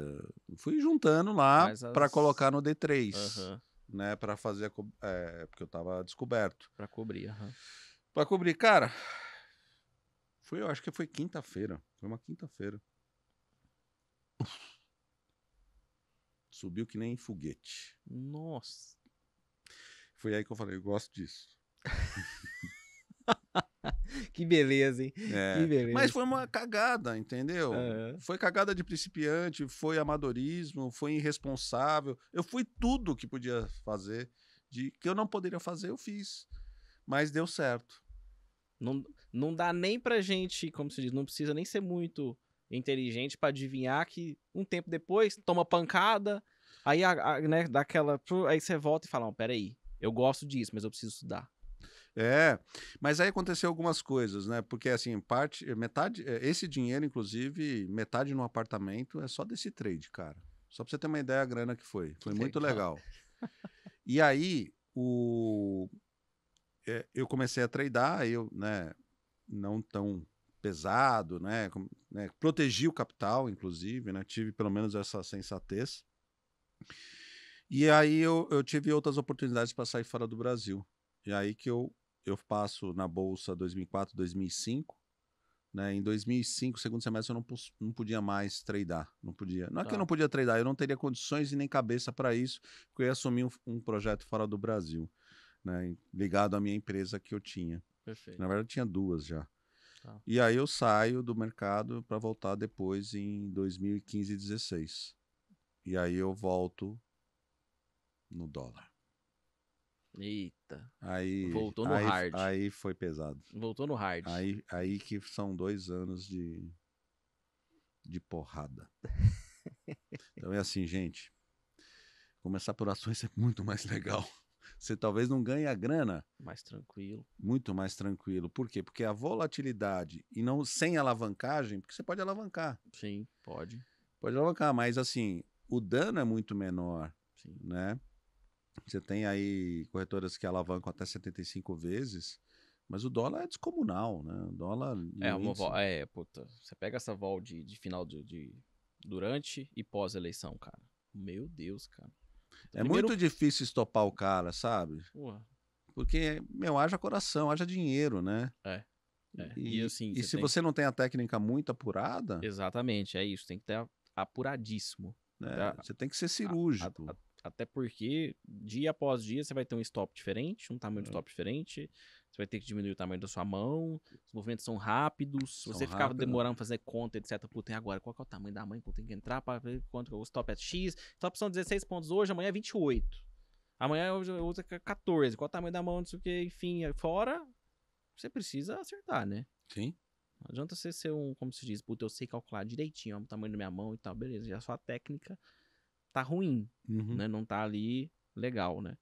Fui juntando lá as... para colocar no D3. Uhum né, para fazer a co... é, porque eu tava descoberto. Para cobrir, uhum. Para cobrir, cara. Foi, eu acho que foi quinta-feira. Foi uma quinta-feira. Subiu que nem foguete. Nossa. Foi aí que eu falei, eu gosto disso. que beleza, hein? É. Que beleza. Mas foi uma cagada, entendeu? Uhum. Foi cagada de principiante, foi amadorismo, foi irresponsável. Eu fui tudo que podia fazer, de que eu não poderia fazer, eu fiz. Mas deu certo. Não, não dá nem pra gente, como se diz, não precisa nem ser muito inteligente para adivinhar que um tempo depois toma pancada, aí a, a, né, daquela, aí você volta e fala, não, peraí, eu gosto disso, mas eu preciso estudar. É, mas aí aconteceu algumas coisas, né? Porque assim, parte, eh, metade, eh, esse dinheiro, inclusive, metade no apartamento é só desse trade, cara. Só pra você ter uma ideia a grana que foi. Foi muito legal. legal. e aí, o... É, eu comecei a tradear, eu, né, não tão pesado, né, com, né, protegi o capital, inclusive, né, tive pelo menos essa sensatez. E aí eu, eu tive outras oportunidades para sair fora do Brasil. E aí que eu eu passo na bolsa 2004, 2005. Né? Em 2005, segundo semestre, eu não, não podia mais tradear. Não podia. Não é que eu tá. não podia tradear, eu não teria condições e nem cabeça para isso, porque eu ia assumir um, um projeto fora do Brasil, né? ligado à minha empresa que eu tinha. Perfeito. Na verdade, eu tinha duas já. Tá. E aí eu saio do mercado para voltar depois em 2015 e 2016. E aí eu volto no dólar. Eita. Aí, Voltou no aí, hard. Aí foi pesado. Voltou no hard. Aí, aí que são dois anos de, de porrada. então é assim, gente. Começar por ações é muito mais legal. Você talvez não ganhe a grana. Mais tranquilo. Muito mais tranquilo. Por quê? Porque a volatilidade e não sem alavancagem, porque você pode alavancar. Sim, pode. Pode alavancar, mas assim, o dano é muito menor, Sim. né? Você tem aí corretoras que alavancam até 75 vezes, mas o dólar é descomunal, né? O dólar. É, uma vol é, puta. Você pega essa vol de, de final de, de. durante e pós-eleição, cara. Meu Deus, cara. É Primeiro... muito difícil estopar o cara, sabe? Porra. Porque, meu, haja coração, haja dinheiro, né? É. é. E, e, assim, e você se tem... você não tem a técnica muito apurada. Exatamente, é isso. Tem que ter apuradíssimo. É, Você tem que ser cirúrgico. A, a, a até porque dia após dia você vai ter um stop diferente, um tamanho de hum. stop diferente, você vai ter que diminuir o tamanho da sua mão, os movimentos são rápidos, você rápido. ficava né? demorando fazer conta, etc, puta, e agora, qual que é o tamanho da mãe que eu tenho que entrar para ver quanto o stop é X, stop são 16 pontos hoje, amanhã é 28. Amanhã eu uso 14, qual o tamanho da mão, não sei o que, enfim, é, fora você precisa acertar, né? Sim. Não adianta você ser um, como se diz, puta, eu sei calcular direitinho ó, o tamanho da minha mão e tal, beleza, já é só a técnica tá ruim, uhum. né? Não tá ali legal, né?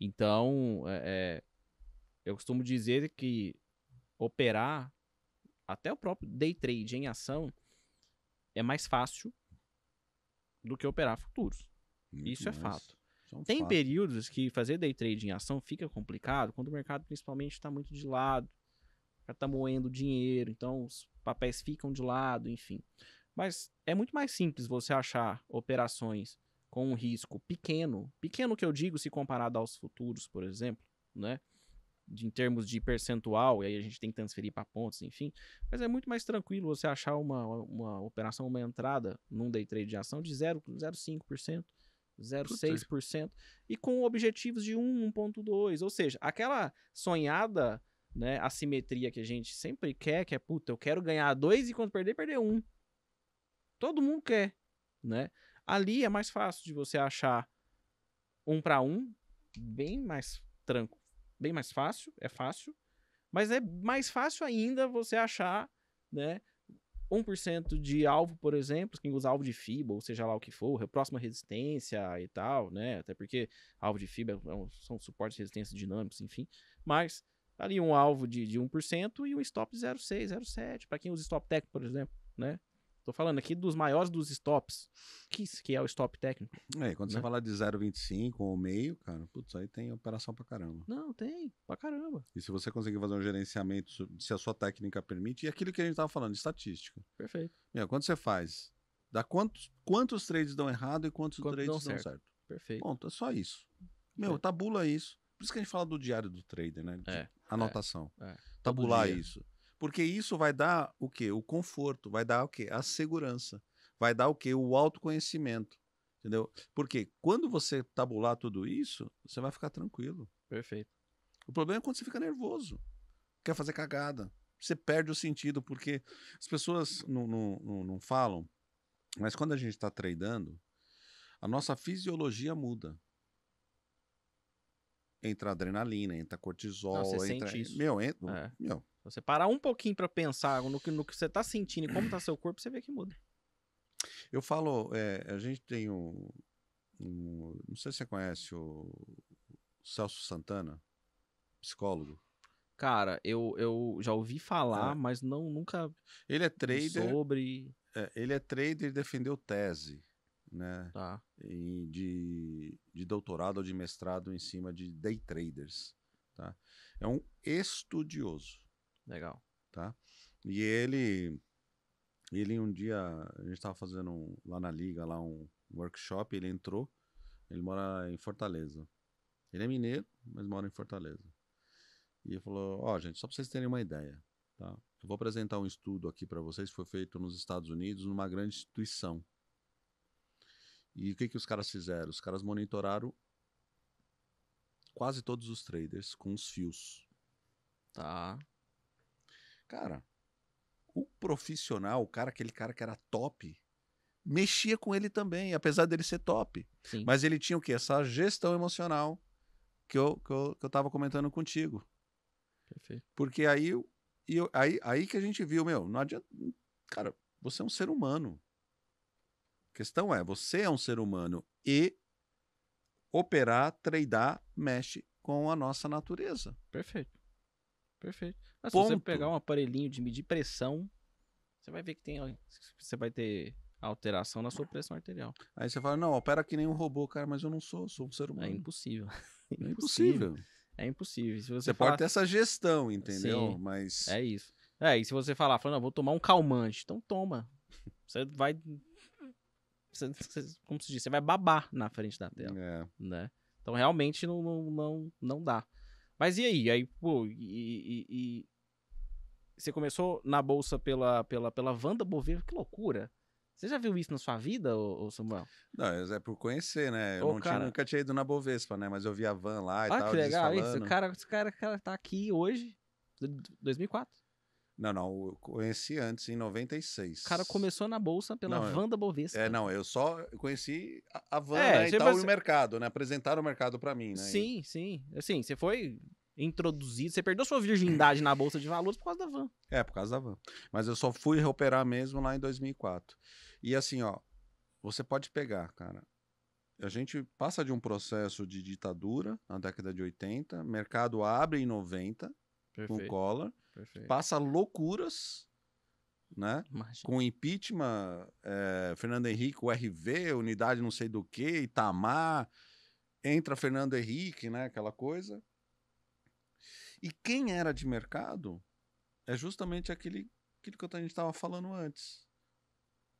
Então, é, é, eu costumo dizer que operar até o próprio day trade em ação é mais fácil do que operar futuros. Muito Isso é mais. é fato. Tem períodos que fazer day trade em ação fica complicado, quando o mercado principalmente está muito de lado, está moendo dinheiro, então os papéis ficam de lado, enfim. Mas é muito mais simples você achar operações com um risco pequeno, pequeno que eu digo se comparado aos futuros, por exemplo, né? De, em termos de percentual, e aí a gente tem que transferir para pontos, enfim. Mas é muito mais tranquilo você achar uma, uma operação, uma entrada num day trade de ação de 0,05%, 0,6%, e com objetivos de 1, 1,2%. Ou seja, aquela sonhada né, assimetria que a gente sempre quer, que é, puta, eu quero ganhar 2 e quando perder, perder 1. Um. Todo mundo quer, né? Ali é mais fácil de você achar um para um, bem mais tranco, bem mais fácil, é fácil, mas é mais fácil ainda você achar, né, 1% de alvo, por exemplo, quem usa alvo de FIBA, ou seja lá o que for, é próxima resistência e tal, né? Até porque alvo de FIBA é é são suportes de resistência dinâmicos, enfim. Mas ali um alvo de, de 1% e um stop de 0,6, 0,7, para quem usa stop tech, por exemplo, né? Tô falando aqui dos maiores dos stops, que, que é o stop técnico. É, quando né? você fala de 0,25 ou meio, cara, putz, aí tem operação pra caramba. Não, tem, pra caramba. E se você conseguir fazer um gerenciamento, se a sua técnica permite, e aquilo que a gente tava falando, de estatística. Perfeito. Meu, quando você faz, dá quantos, quantos trades dão errado e quantos, trades dão certo. dão certo. Perfeito. Ponto, é só isso. Meu, é. tabula isso. Por isso que a gente fala do diário do trader, né? De é, é. anotação. É, é. Tabular isso. Porque isso vai dar o quê? O conforto, vai dar o quê? A segurança, vai dar o quê? O autoconhecimento. Entendeu? Porque quando você tabular tudo isso, você vai ficar tranquilo. Perfeito. O problema é quando você fica nervoso, quer fazer cagada. Você perde o sentido, porque as pessoas não, não, não, não falam, mas quando a gente está tradando, a nossa fisiologia muda. Entra adrenalina, entra cortisol, não, entra. Meu, entra... É. Meu, você parar um pouquinho para pensar no que, no que você tá sentindo e como tá seu corpo, você vê que muda. Eu falo, é, a gente tem um, um, Não sei se você conhece o Celso Santana, psicólogo. Cara, eu, eu já ouvi falar, é. mas não nunca. Ele é trader. Sobre. É, ele é trader e defendeu tese, né? Tá. de, de doutorado ou de mestrado em cima de day traders. Tá? É um estudioso. Legal. Tá? E ele, ele um dia, a gente estava fazendo um, lá na liga, lá um workshop, ele entrou, ele mora em Fortaleza. Ele é mineiro, mas mora em Fortaleza. E ele falou, ó, oh, gente, só para vocês terem uma ideia, tá? Eu vou apresentar um estudo aqui para vocês foi feito nos Estados Unidos, numa grande instituição. E o que, que os caras fizeram? Os caras monitoraram quase todos os traders com os fios. Tá. Cara, o profissional, o cara, aquele cara que era top, mexia com ele também, apesar dele ser top. Sim. Mas ele tinha o quê? Essa gestão emocional que eu, que eu, que eu tava comentando contigo. Perfeito. Porque aí, eu, aí, aí que a gente viu, meu, não adianta. Cara, você é um ser humano. A questão é, você é um ser humano e operar, tradear, mexe com a nossa natureza. Perfeito. Perfeito. Mas ah, se você pegar um aparelhinho de medir pressão, você vai ver que tem. Você vai ter alteração na sua pressão arterial. Aí você fala, não, opera que nem um robô, cara, mas eu não sou, sou um ser é humano. É impossível. É impossível. É impossível. Se você, você falar... pode ter essa gestão, entendeu? Sim, mas. É isso. É, e se você falar, falando, vou tomar um calmante, então toma. Você vai. Você, você, como se diz, você vai babar na frente da tela. É. Né? Então realmente não, não, não, não dá. Mas e aí? Aí, pô, e, e, e... Você começou na bolsa pela, pela, pela Wanda Bovespa que loucura. Você já viu isso na sua vida, ô, Samuel? Não, é por conhecer, né? Eu ô, cara... tinha, nunca tinha ido na Bovespa, né? Mas eu vi a van lá e ah, tal. Ah, que legal isso. O cara, esse cara, cara tá aqui hoje, 2004. Não, não, eu conheci antes, em 96. O cara começou na Bolsa pela não, Wanda Bovespa. É, não, eu só conheci a, a Wanda é, né, e tal, você... o mercado, né? Apresentaram o mercado para mim, né? Sim, e... sim. Assim, você foi introduzido, você perdeu sua virgindade na Bolsa de Valores por causa da Van. É, por causa da Van. Mas eu só fui reoperar mesmo lá em 2004. E assim, ó, você pode pegar, cara, a gente passa de um processo de ditadura na década de 80, mercado abre em 90 Perfeito. com o Collor, Perfeito. passa loucuras, né? Imagina. Com impeachment, é, Fernando Henrique, o RV, unidade não sei do que, Itamar, entra Fernando Henrique, né? Aquela coisa. E quem era de mercado é justamente aquele, aquilo que a gente estava falando antes.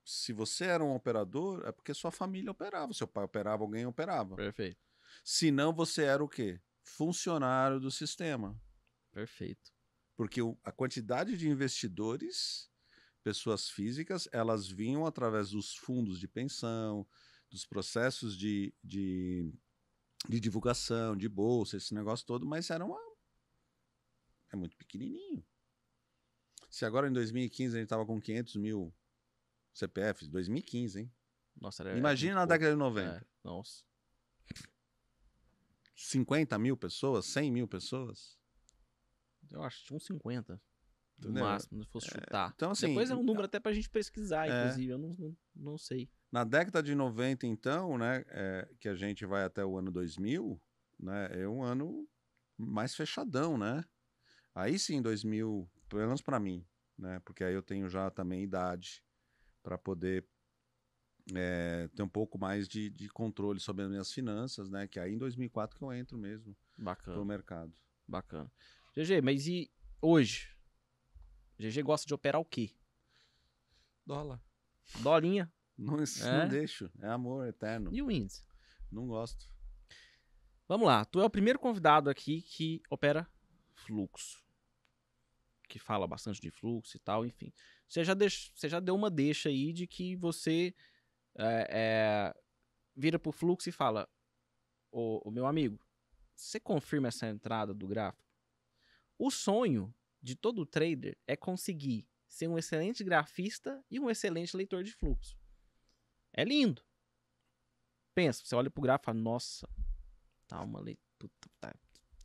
Se você era um operador, é porque sua família operava, seu pai operava, alguém operava. Perfeito. Se não, você era o quê? Funcionário do sistema. Perfeito porque a quantidade de investidores, pessoas físicas, elas vinham através dos fundos de pensão, dos processos de, de, de divulgação, de bolsa, esse negócio todo, mas era uma. É muito pequenininho. Se agora em 2015 a gente estava com 500 mil CPFs, 2015, hein? Nossa, era Imagina na década de 90. É, nossa. 50 mil pessoas, 100 mil pessoas eu acho, uns 50. No Entendeu? máximo, se fosse é, chutar. Então, assim, Depois é um é número até pra gente pesquisar, é. inclusive. Eu não, não, não sei. Na década de 90, então, né, é, que a gente vai até o ano 2000, né, é um ano mais fechadão, né? Aí sim, 2000, pelo menos para mim, né? Porque aí eu tenho já também idade para poder é, ter um pouco mais de, de, controle sobre as minhas finanças, né? Que aí em 2004 que eu entro mesmo Bacana. pro mercado. Bacana. GG, mas e hoje? GG gosta de operar o quê? Dólar. Dolinha? Não, é? não deixo. É amor eterno. E o índice? Não gosto. Vamos lá. Tu é o primeiro convidado aqui que opera fluxo. Que fala bastante de fluxo e tal, enfim. Você já, deix... você já deu uma deixa aí de que você é, é... vira pro fluxo e fala: Ô, ô meu amigo, você confirma essa entrada do gráfico? O sonho de todo trader é conseguir ser um excelente grafista e um excelente leitor de fluxo. É lindo. Pensa, você olha pro gráfico e fala, nossa, tá uma leitura. Tá,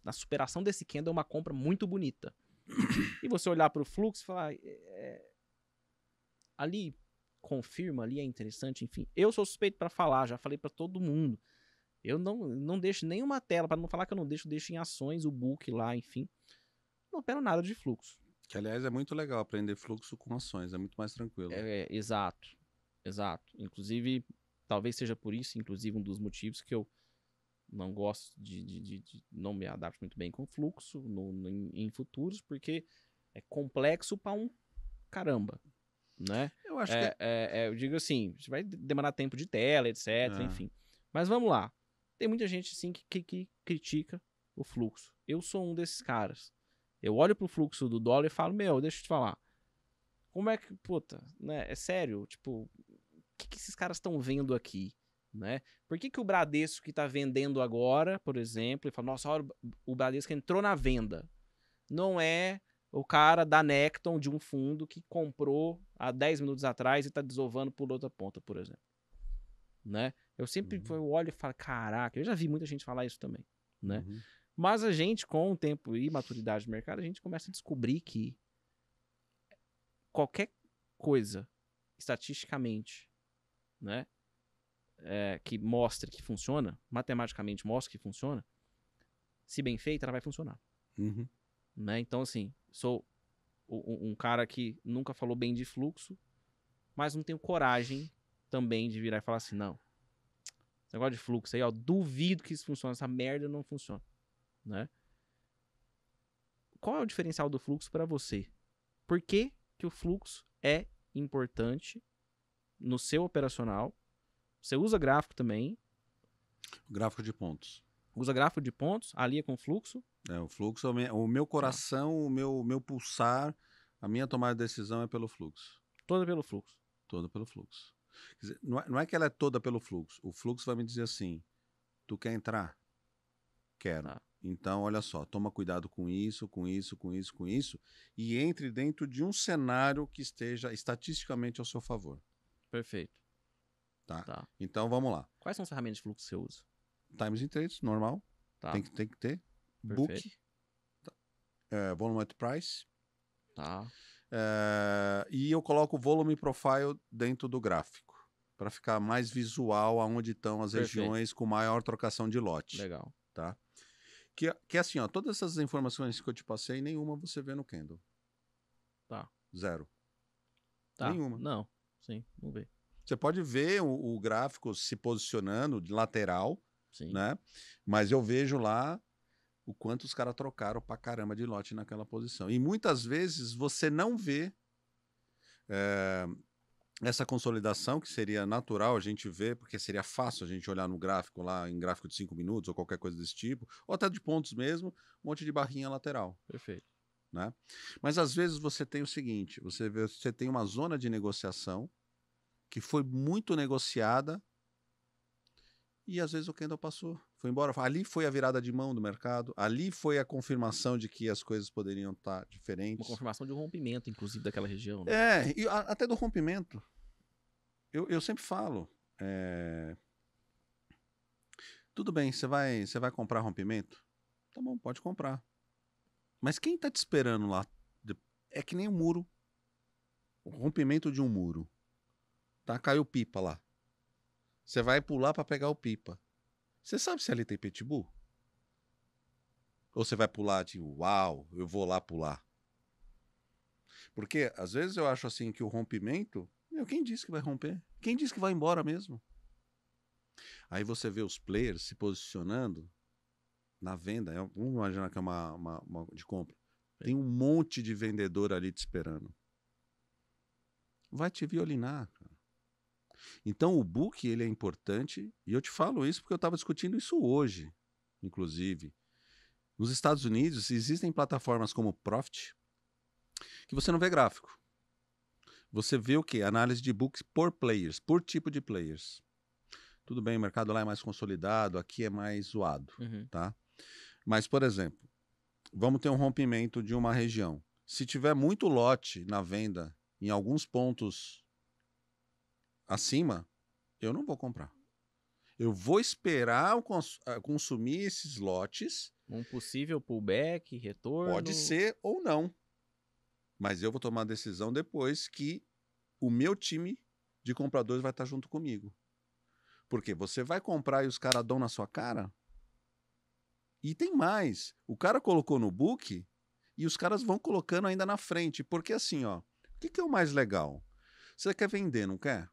na superação desse candle é uma compra muito bonita. e você olhar pro fluxo e falar, é, é ali confirma, ali é interessante, enfim. Eu sou suspeito para falar, já falei para todo mundo. Eu não, não deixo nenhuma tela, para não falar que eu não deixo, eu deixo em ações o book lá, enfim não opero nada de fluxo. Que, aliás, é muito legal aprender fluxo com ações, é muito mais tranquilo. É, é, exato, exato. Inclusive, talvez seja por isso, inclusive, um dos motivos que eu não gosto de, de, de, de não me adapto muito bem com fluxo no, no, em, em futuros, porque é complexo para um caramba né? Eu acho é, que... É, é, é eu digo assim, vai demorar tempo de tela, etc, é. enfim. Mas vamos lá. Tem muita gente, assim, que, que, que, critica o fluxo. Eu sou um desses caras. Eu olho pro fluxo do dólar e falo, meu, deixa eu te falar. Como é que, puta, né? É sério, tipo, o que, que esses caras estão vendo aqui? Né? Por que, que o Bradesco que está vendendo agora, por exemplo, e fala, nossa, olha, o Bradesco entrou na venda. Não é o cara da Necton de um fundo que comprou há 10 minutos atrás e está desovando por outra ponta, por exemplo. Né? Eu sempre uhum. eu olho e falo, caraca, eu já vi muita gente falar isso também. Né? Uhum. Mas a gente, com o tempo e maturidade do mercado, a gente começa a descobrir que qualquer coisa, estatisticamente, né? É, que mostre que funciona, matematicamente mostre que funciona, se bem feita, ela vai funcionar. Uhum. Né? Então, assim, sou um, um cara que nunca falou bem de fluxo, mas não tenho coragem também de virar e falar assim, não, esse negócio de fluxo aí, ó, duvido que isso funcione, essa merda não funciona né? Qual é o diferencial do fluxo para você? Por que, que o fluxo é importante no seu operacional? Você usa gráfico também? gráfico de pontos. Usa gráfico de pontos, alia com fluxo? É, o fluxo, é o meu tá. coração, o meu, meu pulsar, a minha tomada de decisão é pelo fluxo. Toda pelo fluxo? Toda pelo fluxo. Dizer, não, é, não é que ela é toda pelo fluxo. O fluxo vai me dizer assim: tu quer entrar? Quero. Tá. Então, olha só, toma cuidado com isso, com isso, com isso, com isso, e entre dentro de um cenário que esteja estatisticamente ao seu favor. Perfeito. Tá? tá. Então, vamos lá. Quais são as ferramentas de fluxo que você usa? Times and Trades, normal. Tá. Tem, que, tem que ter. Perfeito. Book. Tá. É, volume at Price. Tá. É, e eu coloco o Volume Profile dentro do gráfico. Para ficar mais visual aonde estão as Perfeito. regiões com maior trocação de lote. Legal. Tá? Que, que é assim, ó, todas essas informações que eu te passei, nenhuma você vê no candle Tá. Zero. Tá. Nenhuma. Não, sim, não vê. Você pode ver o, o gráfico se posicionando de lateral, sim. né? Mas eu vejo lá o quanto os caras trocaram pra caramba de lote naquela posição. E muitas vezes você não vê é, essa consolidação que seria natural a gente ver, porque seria fácil a gente olhar no gráfico lá, em gráfico de cinco minutos ou qualquer coisa desse tipo, ou até de pontos mesmo, um monte de barrinha lateral. Perfeito. Né? Mas às vezes você tem o seguinte, você vê, você tem uma zona de negociação que foi muito negociada e às vezes o Kendall passou, foi embora. Ali foi a virada de mão do mercado, ali foi a confirmação de que as coisas poderiam estar tá diferentes. Uma confirmação de um rompimento, inclusive, daquela região. Né? É, e a, até do rompimento. Eu, eu sempre falo. É... Tudo bem, você vai, você vai comprar rompimento? Tá bom, pode comprar. Mas quem tá te esperando lá? É que nem um muro. O rompimento de um muro. Tá? Caiu pipa lá. Você vai pular para pegar o pipa. Você sabe se ali tem pitbull? Ou você vai pular de uau, eu vou lá pular? Porque às vezes eu acho assim que o rompimento. Meu, quem disse que vai romper? Quem disse que vai embora mesmo? Aí você vê os players se posicionando na venda. É vamos imaginar que é uma, uma, uma de compra. Tem um monte de vendedor ali te esperando. Vai te violinar, cara. Então o book ele é importante e eu te falo isso porque eu estava discutindo isso hoje, inclusive. Nos Estados Unidos existem plataformas como Profit que você não vê gráfico. Você vê o que? Análise de books por players, por tipo de players. Tudo bem, o mercado lá é mais consolidado, aqui é mais zoado, uhum. tá? Mas, por exemplo, vamos ter um rompimento de uma região. Se tiver muito lote na venda em alguns pontos acima, eu não vou comprar. Eu vou esperar cons eh, consumir esses lotes. Um possível pullback, retorno. Pode ser ou não. Mas eu vou tomar a decisão depois que o meu time de compradores vai estar junto comigo. Porque você vai comprar e os caras dão na sua cara. E tem mais. O cara colocou no book e os caras vão colocando ainda na frente. Porque assim, ó, o que, que é o mais legal? Você quer vender, não quer?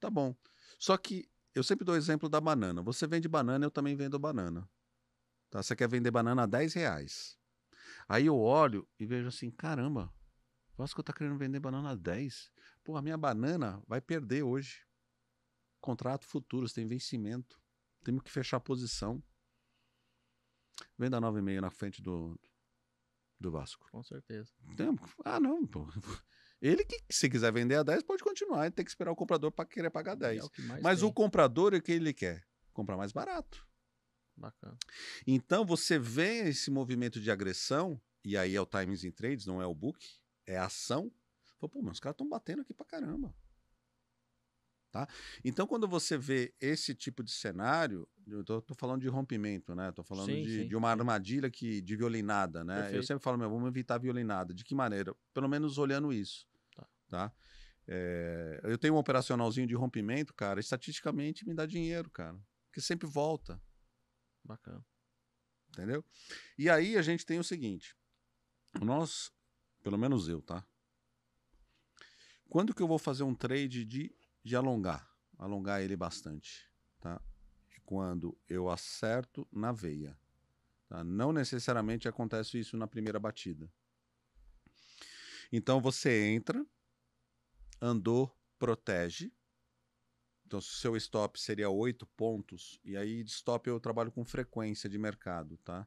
Tá bom. Só que eu sempre dou o exemplo da banana. Você vende banana, eu também vendo banana. Tá? Você quer vender banana a 10 reais. Aí eu olho e vejo assim, caramba, Vasco tá querendo vender banana a 10. Pô, a minha banana vai perder hoje. Contrato futuro, tem vencimento. Temos que fechar a posição. Venda 9,5 na frente do, do Vasco. Com certeza. Tem, ah, não, pô. Ele que, se quiser vender a 10, pode continuar. Ele tem que esperar o comprador para querer pagar 10. É o Mas tem. o comprador, o que ele quer? Comprar mais barato. Bacana. Então, você vê esse movimento de agressão, e aí é o Times in Trades, não é o book, é a ação. Fala, pô, mas os caras estão batendo aqui para caramba. Tá? Então, quando você vê esse tipo de cenário, eu tô, tô falando de rompimento, né? Tô falando sim, de, sim, de, uma armadilha que, de violinada, né? Perfeito. Eu sempre falo, meu, vamos evitar violinada. De que maneira? Pelo menos olhando isso tá? É, eu tenho um operacionalzinho de rompimento, cara, estatisticamente me dá dinheiro, cara. Porque sempre volta. Bacana. Entendeu? E aí a gente tem o seguinte: nós, pelo menos eu, tá? Quando que eu vou fazer um trade de, de alongar? Alongar ele bastante, tá? Quando eu acerto na veia. Tá? Não necessariamente acontece isso na primeira batida. Então você entra, andou, protege. Então, se o seu stop seria 8 pontos, e aí de stop eu trabalho com frequência de mercado, tá?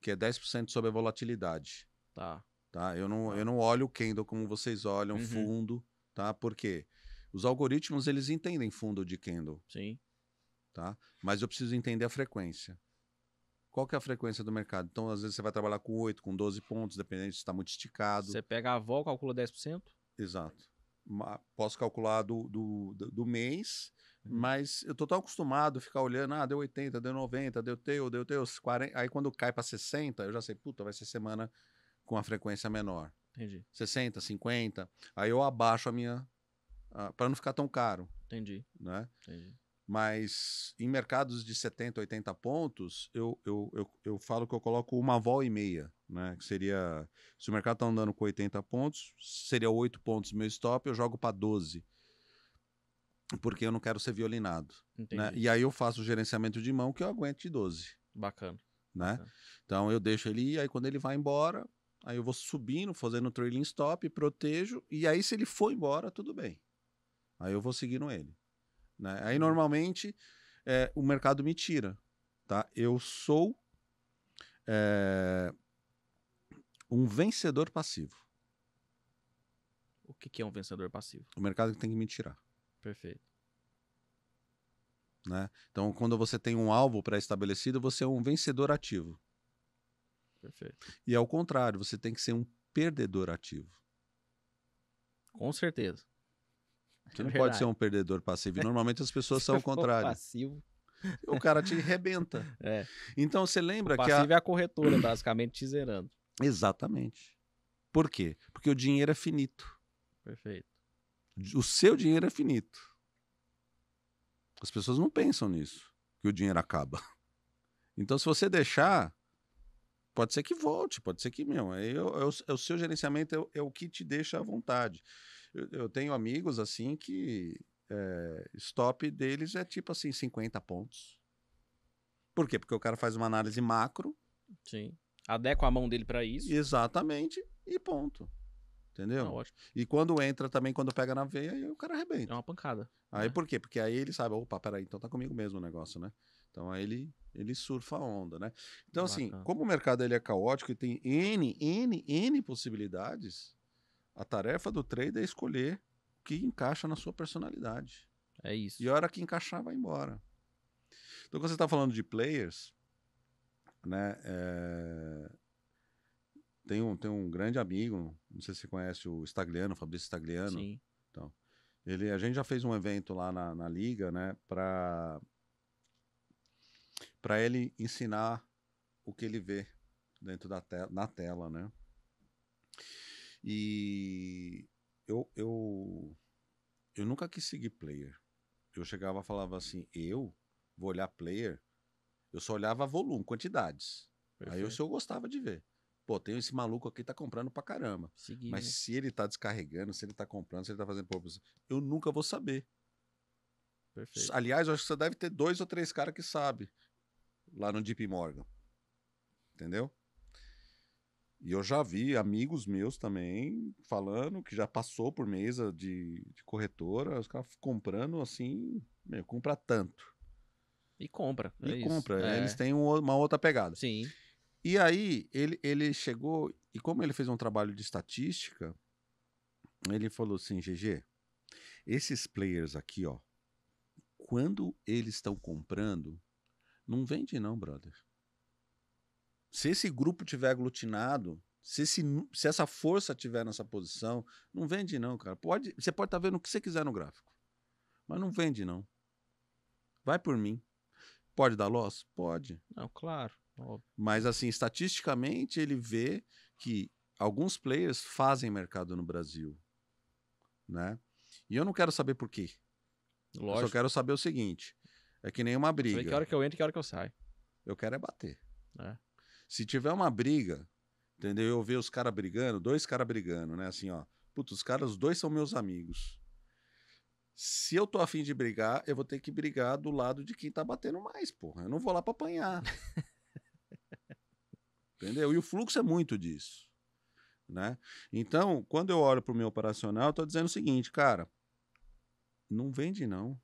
Que é 10% sobre a volatilidade. Tá. tá? Eu, não, tá. eu não olho o candle como vocês olham, uhum. fundo, tá? Porque os algoritmos, eles entendem fundo de candle. Sim. Tá? Mas eu preciso entender a frequência. Qual que é a frequência do mercado? Então, às vezes você vai trabalhar com 8, com 12 pontos, dependendo se está muito esticado. Você pega a vol, calcula 10%? Exato posso calcular do, do, do mês, uhum. mas eu tô tão acostumado a ficar olhando, ah, deu 80, deu 90, deu teu, deu teu, 40, aí quando cai para 60, eu já sei, puta, vai ser semana com a frequência menor. Entendi. 60, 50, aí eu abaixo a minha, para não ficar tão caro. Entendi. Né? Entendi. Mas em mercados de 70, 80 pontos, eu, eu, eu, eu falo que eu coloco uma vol e meia, né? Que seria. Se o mercado está andando com 80 pontos, seria 8 pontos meu stop, eu jogo para 12 porque eu não quero ser violinado. Né? E aí eu faço o gerenciamento de mão que eu aguento de 12. Bacana. Né? Bacana. Então eu deixo ele ir, aí quando ele vai embora, aí eu vou subindo, fazendo trailing stop, protejo, e aí se ele for embora, tudo bem. Aí eu vou seguindo ele. Né? Aí, normalmente, é, o mercado me tira. Tá? Eu sou é, um vencedor passivo. O que, que é um vencedor passivo? O mercado tem que me tirar. Perfeito. Né? Então, quando você tem um alvo pré-estabelecido, você é um vencedor ativo. Perfeito. E ao é contrário, você tem que ser um perdedor ativo. Com certeza. Você é não é pode ser um perdedor passivo. normalmente as pessoas são o contrário. Passivo. O cara te rebenta. É. Então você lembra o que. Passivo a... é a corretora, basicamente te zerando. Exatamente. Por quê? Porque o dinheiro é finito. Perfeito. O seu dinheiro é finito. As pessoas não pensam nisso, que o dinheiro acaba. Então, se você deixar, pode ser que volte, pode ser que, meu, é, é, o, é o, seu gerenciamento é, é, o que te deixa à vontade. Eu, eu tenho amigos assim que é, stop deles é tipo assim, 50 pontos. Por quê? Porque o cara faz uma análise macro. Sim. Adequa a mão dele para isso. Exatamente. E ponto. Entendeu? Não, e quando entra também, quando pega na veia, aí o cara arrebenta. É uma pancada. Aí né? por quê? Porque aí ele sabe, opa, peraí, então tá comigo mesmo o negócio, né? Então aí ele, ele surfa a onda, né? Então, assim, como o mercado ele é caótico e tem N, N, N possibilidades, a tarefa do trader é escolher o que encaixa na sua personalidade. É isso. E a hora que encaixar, vai embora. Então, quando você está falando de players, né? É... Tem, um, tem um grande amigo, não sei se você conhece o Stagliano, Fabrício Stagliano. Sim. Então, ele, a gente já fez um evento lá na, na Liga, né? Para para ele ensinar o que ele vê dentro da te na tela, né? E eu, eu, eu nunca quis seguir player. Eu chegava e falava assim, eu vou olhar player, eu só olhava volume, quantidades. Perfeito. Aí eu, se eu gostava de ver. Pô, tem esse maluco aqui que tá comprando pra caramba. Mas se ele tá descarregando, se ele tá comprando, se ele tá fazendo pouco, eu nunca vou saber. Perfeito. Aliás, eu acho que você deve ter dois ou três caras que sabe lá no Deep Morgan. Entendeu? E eu já vi amigos meus também falando que já passou por mesa de, de corretora, os caras comprando assim, meu, compra tanto. E compra. E é compra. Isso. É. Eles é. têm uma outra pegada. Sim. E aí ele, ele chegou, e como ele fez um trabalho de estatística, ele falou assim, GG, esses players aqui, ó, quando eles estão comprando, não vende não, brother. Se esse grupo tiver aglutinado, se, esse, se essa força tiver nessa posição, não vende não, cara. Pode, você pode estar tá vendo o que você quiser no gráfico, mas não vende não. Vai por mim. Pode dar loss? Pode. Não, claro. Óbvio. Mas assim, estatisticamente ele vê que alguns players fazem mercado no Brasil, né? E eu não quero saber por quê. Lógico. Eu só quero saber o seguinte, é que nem uma briga. Que hora que eu entro e que hora que eu saio. Eu quero é bater. É. Se tiver uma briga, entendeu? Eu ver os caras brigando, dois caras brigando, né? Assim, ó. Putz, os caras, os dois são meus amigos. Se eu tô afim de brigar, eu vou ter que brigar do lado de quem tá batendo mais, porra. Eu não vou lá pra apanhar. Entendeu? E o fluxo é muito disso. Né? Então, quando eu olho pro meu operacional, eu tô dizendo o seguinte, cara, não vende não.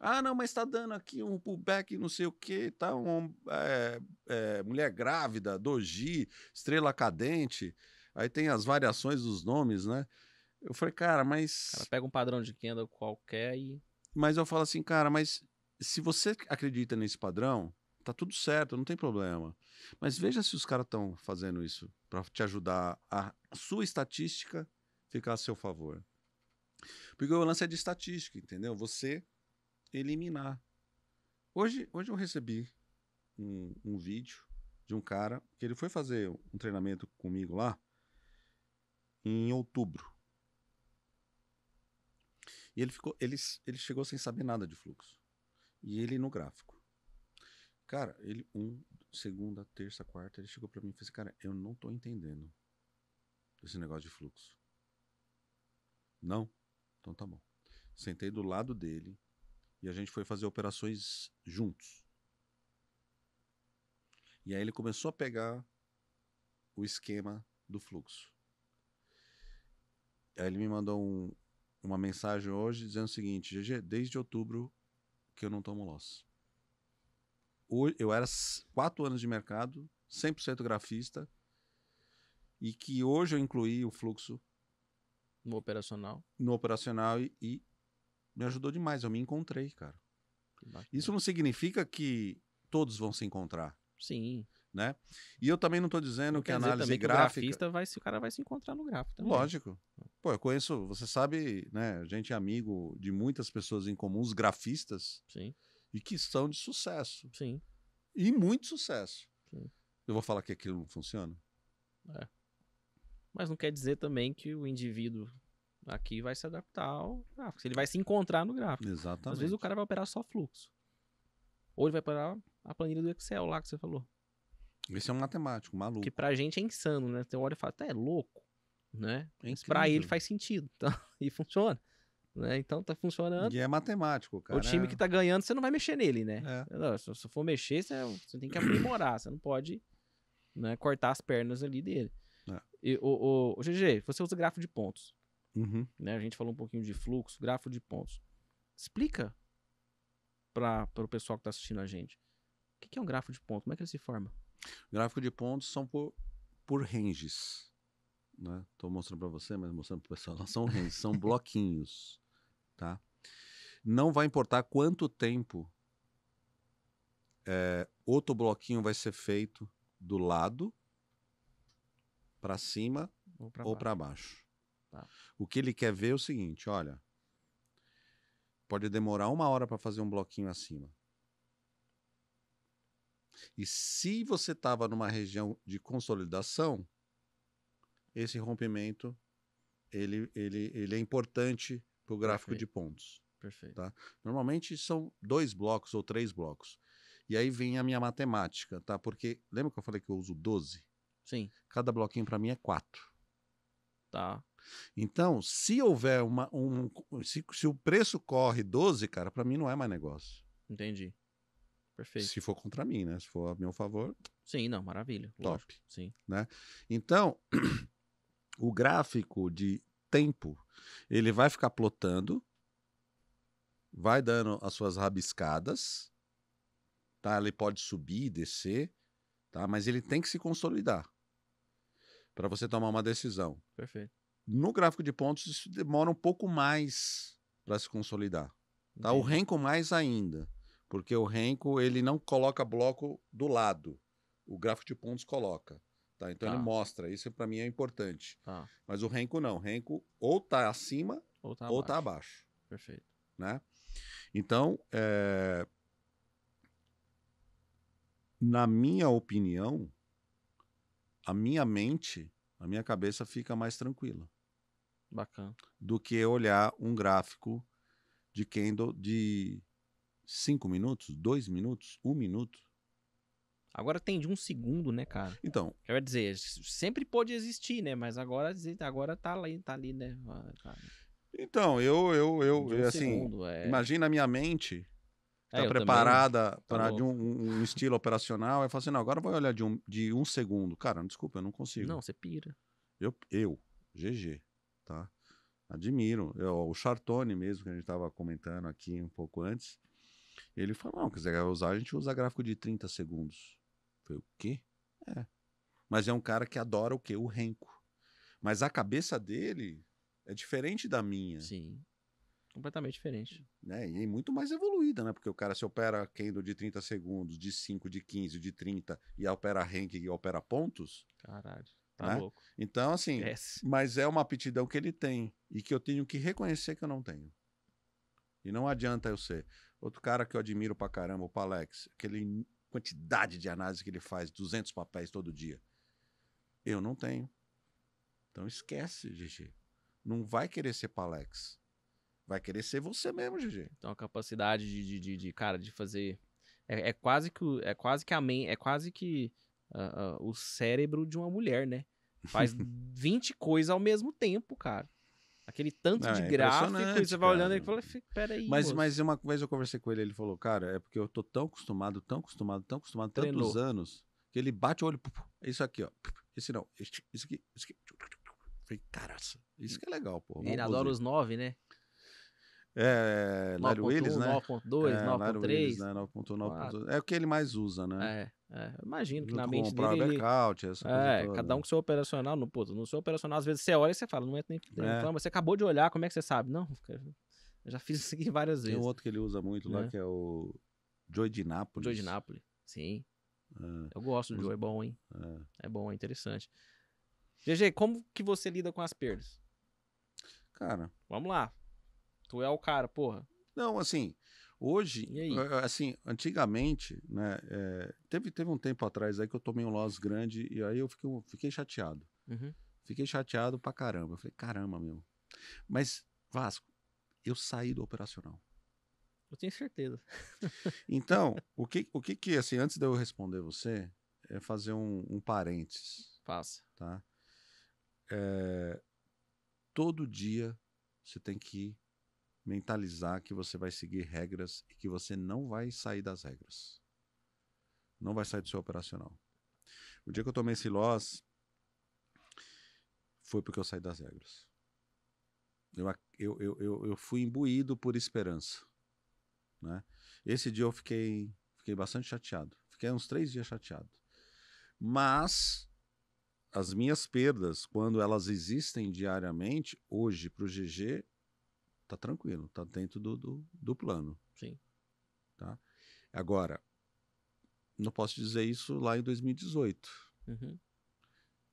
Ah, não, mas está dando aqui um pullback, não sei o quê, tá um, é, é, mulher grávida, doji, estrela cadente. Aí tem as variações dos nomes, né? Eu falei, cara, mas. Cara, pega um padrão de Kendall qualquer e. Mas eu falo assim, cara, mas se você acredita nesse padrão, tá tudo certo, não tem problema. Mas veja se os caras estão fazendo isso para te ajudar a sua estatística ficar a seu favor. Porque o lance é de estatística, entendeu? Você eliminar. Hoje, hoje eu recebi um, um vídeo de um cara que ele foi fazer um treinamento comigo lá em outubro. E ele, ficou, ele, ele chegou sem saber nada de fluxo. E ele no gráfico. Cara, ele, um, segunda, terça, quarta, ele chegou para mim e fez: assim, Cara, eu não tô entendendo esse negócio de fluxo. Não? Então tá bom. Sentei do lado dele, e a gente foi fazer operações juntos. E aí ele começou a pegar o esquema do fluxo. Aí ele me mandou um, uma mensagem hoje dizendo o seguinte: GG, desde outubro que eu não tomo loss. Eu era quatro anos de mercado, 100% grafista, e que hoje eu incluí o fluxo no operacional. No operacional e, e me ajudou demais. Eu me encontrei, cara. Isso não significa que todos vão se encontrar. Sim. Né? E eu também não estou dizendo não que a análise gráfica. Que o, vai, o cara vai se encontrar no gráfico também. Lógico. Pô, eu conheço, você sabe, né? A gente é amigo de muitas pessoas em comum, os grafistas. Sim. E que são de sucesso. Sim. E muito sucesso. Sim. Eu vou falar que aquilo não funciona? É. Mas não quer dizer também que o indivíduo Aqui vai se adaptar ao gráfico. Ele vai se encontrar no gráfico. Exatamente. Às vezes o cara vai operar só fluxo. Ou ele vai operar a planilha do Excel lá que você falou. Esse é um matemático, maluco. Que pra gente é insano, né? Você olha e fala, tá, é louco, né? É Mas pra ele faz sentido, tá? E funciona. Né? Então tá funcionando. E é matemático, cara. O time que tá ganhando, você não vai mexer nele, né? É. Não, se, se for mexer, você, é você, tem que aprimorar. você não pode né, cortar as pernas ali dele. É. E, o, o, o GG, você usa gráfico de pontos. Uhum. Né? A gente falou um pouquinho de fluxo, gráfico de pontos. Explica para o pessoal que está assistindo a gente. O que, que é um gráfico de pontos? Como é que ele se forma? Gráfico de pontos são por, por ranges. Estou né? mostrando para você, mas mostrando para o pessoal. Não são ranges, são bloquinhos. Tá? Não vai importar quanto tempo é, outro bloquinho vai ser feito do lado, para cima ou para baixo. baixo. Tá. O que ele quer ver é o seguinte: olha, pode demorar uma hora para fazer um bloquinho acima. E se você estava numa região de consolidação, esse rompimento ele, ele, ele é importante para o gráfico Perfeito. de pontos. Perfeito. Tá? Normalmente são dois blocos ou três blocos. E aí vem a minha matemática, tá? Porque lembra que eu falei que eu uso 12? Sim. Cada bloquinho para mim é 4. Tá. Então, se houver uma. Um, se, se o preço corre 12, cara, para mim não é mais negócio. Entendi. Perfeito. Se for contra mim, né? Se for a meu favor. Sim, não, maravilha. Top. Lógico, sim. Né? Então, o gráfico de tempo, ele vai ficar plotando, vai dando as suas rabiscadas, tá? Ele pode subir e descer, tá? Mas ele tem que se consolidar para você tomar uma decisão. Perfeito. No gráfico de pontos, isso demora um pouco mais para se consolidar. Tá? O renco mais ainda, porque o renco ele não coloca bloco do lado. O gráfico de pontos coloca. Tá? Então tá. ele mostra. Isso para mim é importante. Tá. Mas o renco não. O renco ou tá acima ou tá, tá abaixo. Tá abaixo Perfeito. Né? Então, é... na minha opinião, a minha mente, a minha cabeça fica mais tranquila. Bacana. do que olhar um gráfico de candle de 5 minutos, 2 minutos, 1 um minuto. Agora tem de um segundo, né, cara? Então. Quer dizer, sempre pode existir, né? Mas agora, agora tá ali, tá ali, né? Ah, tá. Então, eu, eu, eu, um assim, segundo, é... imagina a minha mente tá é, preparada tá para de um, um, estilo operacional. Eu falo assim, não, agora vou olhar de um, de um segundo. Cara, desculpa, eu não consigo. Não, você pira. Eu, eu GG tá? Admiro. Eu, o Chartone mesmo, que a gente estava comentando aqui um pouco antes, ele falou, não, quiser usar, a gente usa gráfico de 30 segundos. Foi o quê? É. Mas é um cara que adora o quê? O renco. Mas a cabeça dele é diferente da minha. Sim. Completamente diferente. Né? E muito mais evoluída, né? Porque o cara se opera Kendo de 30 segundos, de 5, de 15, de 30 e opera rank e opera pontos. Caralho. Tá né? louco. Então, assim, Esquece. mas é uma aptidão que ele tem e que eu tenho que reconhecer que eu não tenho. E não adianta eu ser. Outro cara que eu admiro pra caramba, o Palex, aquele quantidade de análise que ele faz, 200 papéis todo dia. Eu não tenho. Então esquece, GG. Não vai querer ser Palex. Vai querer ser você mesmo, GG. Então a capacidade de, de, de, de cara, de fazer. É, é, quase que é quase que a main, é quase que uh, uh, o cérebro de uma mulher, né? Faz 20 coisas ao mesmo tempo, cara. Aquele tanto Não, de é gráfico, você vai olhando e fala, peraí. Mas, mas uma vez eu conversei com ele, ele falou, cara, é porque eu tô tão acostumado, tão acostumado, tão acostumado, Treinou. tantos anos, que ele bate o olho, é isso aqui, ó. Esse não, esse, isso aqui, esse aqui. Falei, caraca, isso que é legal, pô. Ele adora os nove, né? É, Larry Willis, né? 9.2, é, 9.3. Né? É o que ele mais usa, né? É. É, imagino que Junto na mente com dele. essa é, toda. cada um né? com seu operacional. No, pô, no seu operacional, às vezes você olha e você fala, não é nem é. Fala, você acabou de olhar, como é que você sabe? Não, eu já fiz isso aqui várias vezes. Tem outro que ele usa muito é. lá, né? que é o Joy de Nápoles. Joy de Nápoles, sim. É. Eu gosto do Joy, é bom, hein? É, é bom, é interessante. GG, como que você lida com as perdas? Cara. Vamos lá. Tu é o cara, porra. Não, assim, Hoje, eh, assim, antigamente, né, é, teve, teve um tempo atrás aí que eu tomei um loss grande e aí eu fiquei, fiquei chateado. Uhum. Fiquei chateado pra caramba. Eu falei, caramba, meu. Mas, Vasco, eu saí do operacional. Eu tenho certeza. então, o que, o que que, assim, antes de eu responder você, é fazer um, um parênteses. Faça. Tá? É, todo dia você tem que mentalizar que você vai seguir regras e que você não vai sair das regras. Não vai sair do seu operacional. O dia que eu tomei esse loss foi porque eu saí das regras. Eu, eu, eu, eu, fui imbuído por esperança. Né? Esse dia eu fiquei, fiquei bastante chateado. Fiquei uns três dias chateado. Mas as minhas perdas, quando elas existem diariamente, hoje para o GG, tá tranquilo, tá dentro do, do, do plano. Sim. Tá? Agora, não posso dizer isso lá em 2018, uhum.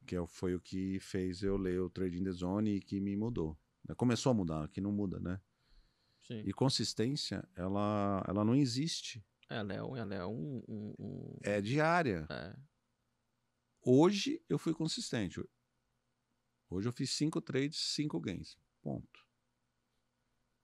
que é foi o que fez eu ler o Trading the Zone e que me mudou. Começou a mudar, que não muda, né? Sim. E consistência, ela, ela não existe. É, ela é Ela é, um, um, um... é diária. É. Hoje eu fui consistente. Hoje eu fiz cinco trades, cinco gains. Ponto.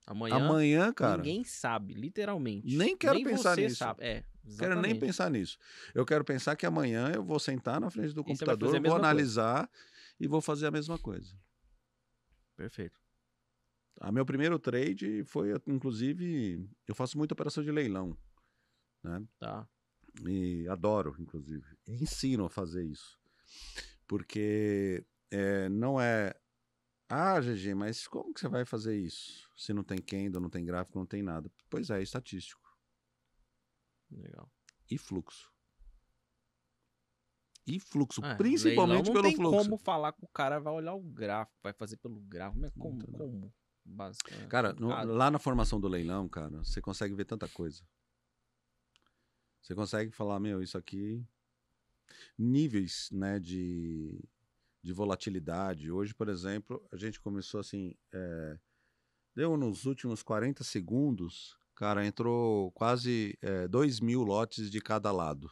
Amanhã, Amanhã, cara. Ninguém sabe, literalmente. Nem quero nem pensar nisso. Sabe. É, quero nem pensar nisso. Eu quero pensar que amanhã eu vou sentar na frente do computador, vou analisar coisa. e vou fazer a mesma coisa. Perfeito. A ah, meu primeiro trade foi, inclusive, eu faço muita operação de leilão, né? Tá. E adoro, inclusive. ensino a fazer isso. Porque é, não é ah, GG, mas como que você vai fazer isso? Se não tem candle, não tem gráfico, não tem nada. Pois é, é estatístico. Legal. E fluxo. E fluxo, ah, principalmente leilão, não tem como falar que o cara vai olhar o gráfico, vai fazer pelo gráfico, mas como? como? Basicamente. É, cara, no, lá na formação do leilão, cara, você consegue ver tanta coisa. Você consegue falar, meu, isso aqui níveis né, de, de volatilidade. Hoje, por exemplo, a gente começou assim. É, deu nos últimos 40 segundos, cara, entrou quase é, eh, 2 mil lotes de cada lado.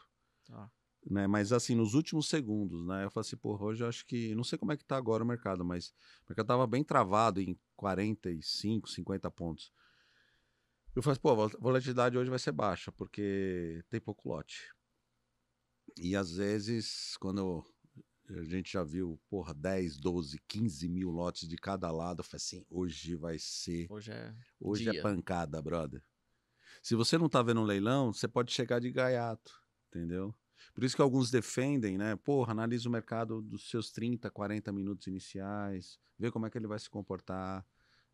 Ah. Né? Mas assim, nos últimos segundos, né? Eu falei assim, porra, hoje eu acho que. Não sei como é que tá agora o mercado, mas o mercado tava bem travado em 45, 50 pontos. Eu falei, assim, pô, a volatilidade hoje vai ser baixa, porque tem pouco lote. E às vezes, quando a gente já viu, porra, 10, 12, 15 mil lotes de cada lado. Eu falei assim, hoje vai ser. Hoje é. Hoje é dia. é pancada, brother. Se você não tá vendo um leilão, você pode chegar de gaiato, entendeu? Por isso que alguns defendem, né? Porra, analisa o mercado dos seus 30, 40 minutos iniciais, vê como é que ele vai se comportar.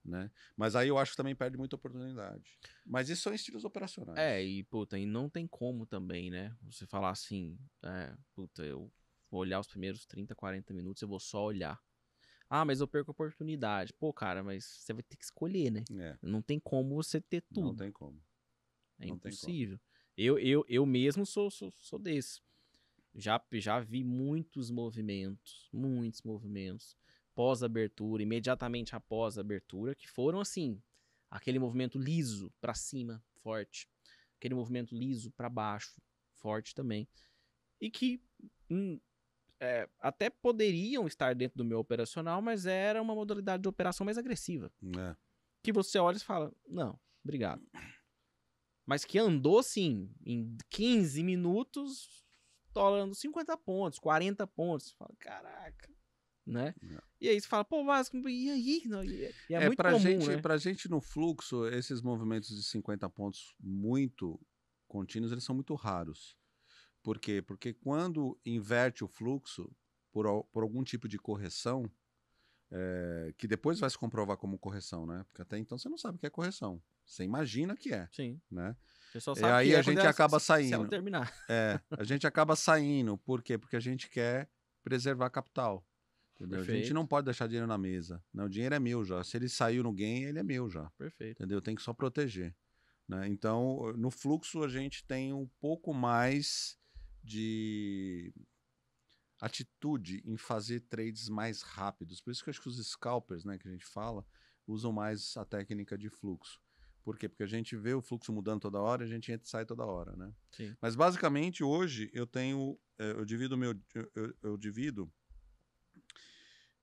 Né? Mas aí eu acho que também perde muita oportunidade. Mas isso são estilos operacionais. É, e puta, e não tem como também, né? Você falar assim, é, puta, eu olhar os primeiros 30, 40 minutos, eu vou só olhar. Ah, mas eu perco a oportunidade. Pô, cara, mas você vai ter que escolher, né? É. Não tem como você ter tudo. Não tem como. É Não impossível. Como. Eu, eu, eu mesmo sou, sou, sou desse. Já, já vi muitos movimentos, muitos movimentos pós-abertura, imediatamente após a abertura, que foram assim, aquele movimento liso para cima, forte, aquele movimento liso para baixo, forte também. E que hum, é, até poderiam estar dentro do meu operacional, mas era uma modalidade de operação mais agressiva. É. Que você olha e fala, não, obrigado. Mas que andou, sim, em 15 minutos, tolando 50 pontos, 40 pontos. Você fala, caraca, né? É. E aí você fala, pô, Vasco, e aí? É, e é, é muito comum, gente, né? Pra gente, no fluxo, esses movimentos de 50 pontos muito contínuos, eles são muito raros. Por quê? Porque quando inverte o fluxo por, por algum tipo de correção, é, que depois vai se comprovar como correção, né? Porque até então você não sabe o que é correção. Você imagina que é. Sim. Né? e aí é a gente é acaba se, saindo. Se ela terminar. É, a gente acaba saindo. Por quê? Porque a gente quer preservar capital. A gente não pode deixar dinheiro na mesa. Não, né? o dinheiro é meu já. Se ele saiu no gain, ele é meu já. Perfeito. Entendeu? Tem que só proteger. Né? Então, no fluxo, a gente tem um pouco mais de atitude em fazer trades mais rápidos. Por isso que eu acho que os scalpers, né, que a gente fala, usam mais a técnica de fluxo. Por quê? Porque a gente vê o fluxo mudando toda hora, a gente entra e sai toda hora, né? Sim. Mas basicamente hoje eu tenho, eh, eu divido meu, eu, eu divido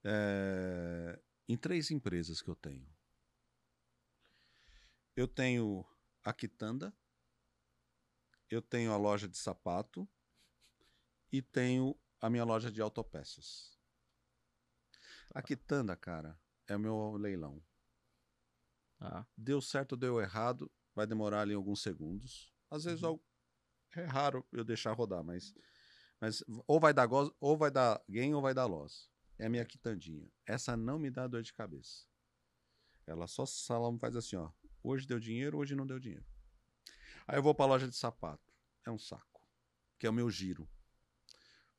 é, em três empresas que eu tenho. Eu tenho a Quitanda, eu tenho a loja de sapato e tenho a minha loja de autopeças. A tá. quitanda, cara, é o meu leilão. Ah. Deu certo, deu errado, vai demorar ali alguns segundos. Às vezes uhum. é raro eu deixar rodar, mas, mas ou vai dar goz, ou vai dar gain ou vai dar loss. É a minha quitandinha. Essa não me dá dor de cabeça. Ela só faz assim, ó. Hoje deu dinheiro, hoje não deu dinheiro. Aí eu vou para a loja de sapato. É um saco, que é o meu giro.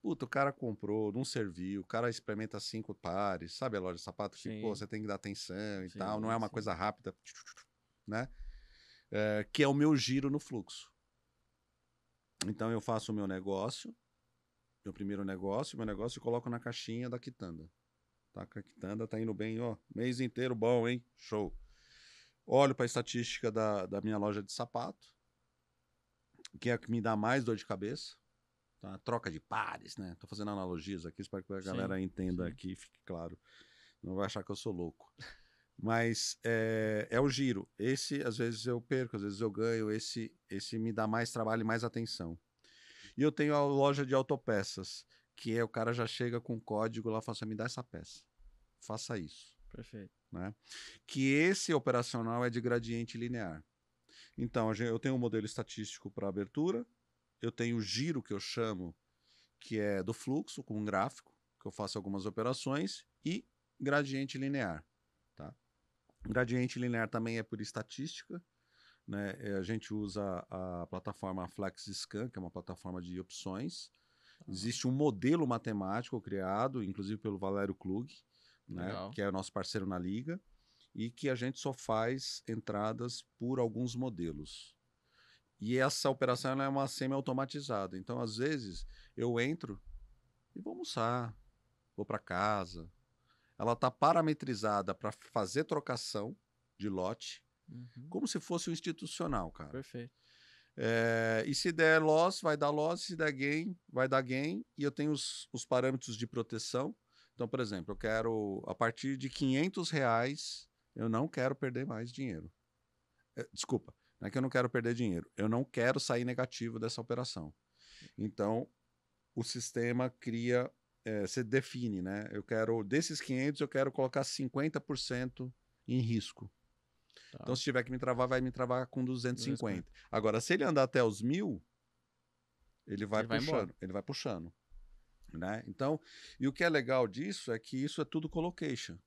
Puta, o cara comprou, não serviu, o cara experimenta cinco pares, sabe a loja de sapato? Que, pô, você tem que dar atenção e sim, tal, não é uma sim. coisa rápida, né? É, que é o meu giro no fluxo. Então eu faço o meu negócio, meu primeiro negócio, meu negócio e coloco na caixinha da quitanda. Tá, a quitanda tá indo bem, ó, mês inteiro bom, hein? Show. Olho para a estatística da, da minha loja de sapato, que é a que me dá mais dor de cabeça Tá? Troca de pares, né? Tô fazendo analogias aqui, espero que a galera sim, entenda sim. aqui, fique claro. Não vai achar que eu sou louco. Mas é, é o giro. Esse, às vezes, eu perco, às vezes eu ganho. Esse, esse me dá mais trabalho e mais atenção. E eu tenho a loja de autopeças, que é o cara já chega com código lá e fala assim, me dá essa peça. Faça isso. Perfeito. Né? Que esse operacional é de gradiente linear. Então, eu tenho um modelo estatístico para abertura, eu tenho o giro que eu chamo, que é do fluxo com um gráfico, que eu faço algumas operações, e gradiente linear. Tá? Gradiente linear também é por estatística. Né? É, a gente usa a plataforma FlexScan, que é uma plataforma de opções. Ah. Existe um modelo matemático criado, inclusive pelo Valério Klug, né? que é nosso parceiro na liga, e que a gente só faz entradas por alguns modelos. E essa operação é uma semi-automatizada. Então, às vezes, eu entro e vou almoçar, vou para casa. Ela está parametrizada para fazer trocação de lote, uhum. como se fosse um institucional, cara. Perfeito. É, e se der loss, vai dar loss, se der gain, vai dar gain, e eu tenho os, os parâmetros de proteção. Então, por exemplo, eu quero, a partir de 500 reais, eu não quero perder mais dinheiro. É, desculpa, não é que eu não quero perder dinheiro, eu não quero sair negativo dessa operação. Então, o sistema cria, é, você define, né? Eu quero, desses 500, eu quero colocar 50% em risco. Tá. Então, se tiver que me travar, vai me travar com 250. 250. Agora, se ele andar até os mil, ele vai ele puxando. Vai ele vai puxando. Né? Então, e o que é legal disso é que isso é tudo colocation.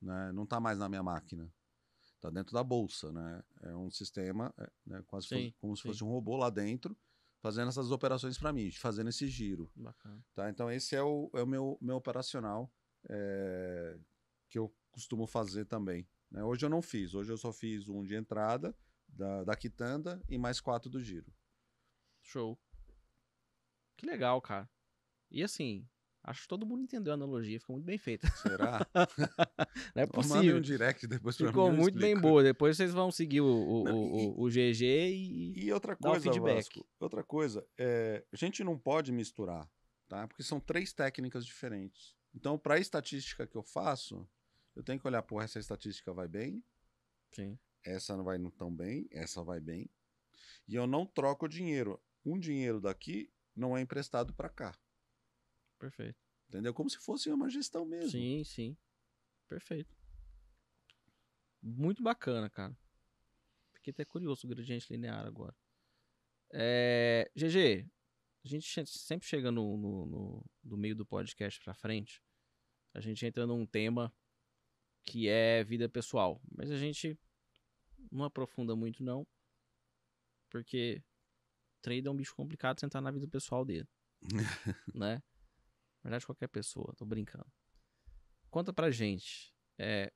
Né? Não está mais na minha máquina está dentro da bolsa, né? É um sistema, é, né, quase sim, como se fosse um robô lá dentro, fazendo essas operações para mim, fazendo esse giro. Bacana. Tá? Então esse é o, é o meu, meu operacional é, que eu costumo fazer também. Né? Hoje eu não fiz, hoje eu só fiz um de entrada da, da quitanda e mais quatro do giro. Show. Que legal, cara. E assim, Acho que todo mundo entendeu a analogia, ficou muito bem feita. Será? Não é possível. Mandem um direct depois pra Ficou mim, muito bem boa. Depois vocês vão seguir o, o, não, e, o, o, GG e. E outra coisa, Vasco, outra coisa, é, a gente não pode misturar, tá? Porque são três técnicas diferentes. Então, para a estatística que eu faço, eu tenho que olhar, porra, essa estatística vai bem. Sim. Essa não vai não tão bem, essa vai bem. E eu não troco dinheiro. Um dinheiro daqui não é emprestado para cá. Perfeito. Entendeu? Como se fosse uma gestão mesmo. Sim, sim. Perfeito. Muito bacana, cara. Fiquei até curioso o gradiente linear agora. É, GG, a gente sempre chega no, no, no, do meio do podcast pra frente, a gente entra num tema que é vida pessoal. Mas a gente não aprofunda muito, não. Porque trade é um bicho complicado sentar na vida pessoal dele. né? Na verdade, qualquer pessoa, tô brincando. Conta pra gente. É,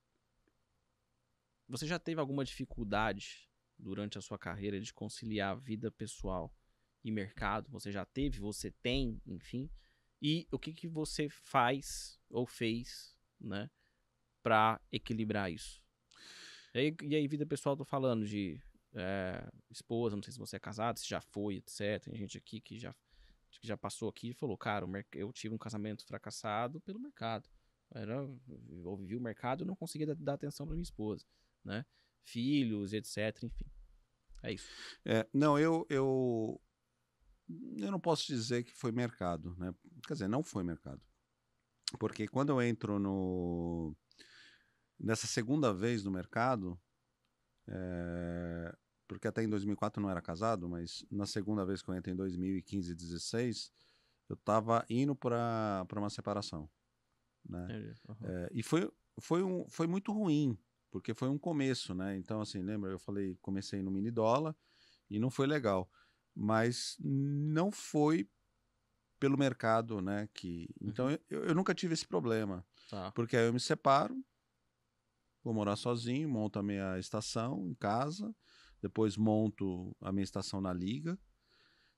você já teve alguma dificuldade durante a sua carreira de conciliar vida pessoal e mercado? Você já teve, você tem, enfim. E o que, que você faz ou fez, né, para equilibrar isso? E aí, e aí, vida pessoal, tô falando de é, esposa, não sei se você é casado, se já foi, etc. Tem gente aqui que já que já passou aqui, e falou, cara, eu tive um casamento fracassado pelo mercado. Era, eu vivi o mercado e não conseguia dar atenção para minha esposa, né? Filhos, etc, enfim. É isso. É, não, eu, eu eu não posso dizer que foi mercado, né? Quer dizer, não foi mercado. Porque quando eu entro no nessa segunda vez no mercado, é, porque até em 2004 não era casado, mas na segunda vez que eu entrei em 2015 e 16, eu estava indo para uma separação, né? Uhum. É, e foi foi um foi muito ruim, porque foi um começo, né? Então assim, lembra eu falei, comecei no mini dólar e não foi legal, mas não foi pelo mercado, né? Que então uhum. eu, eu nunca tive esse problema, tá. porque aí eu me separo, vou morar sozinho, monto a minha estação em casa depois monto a minha estação na liga.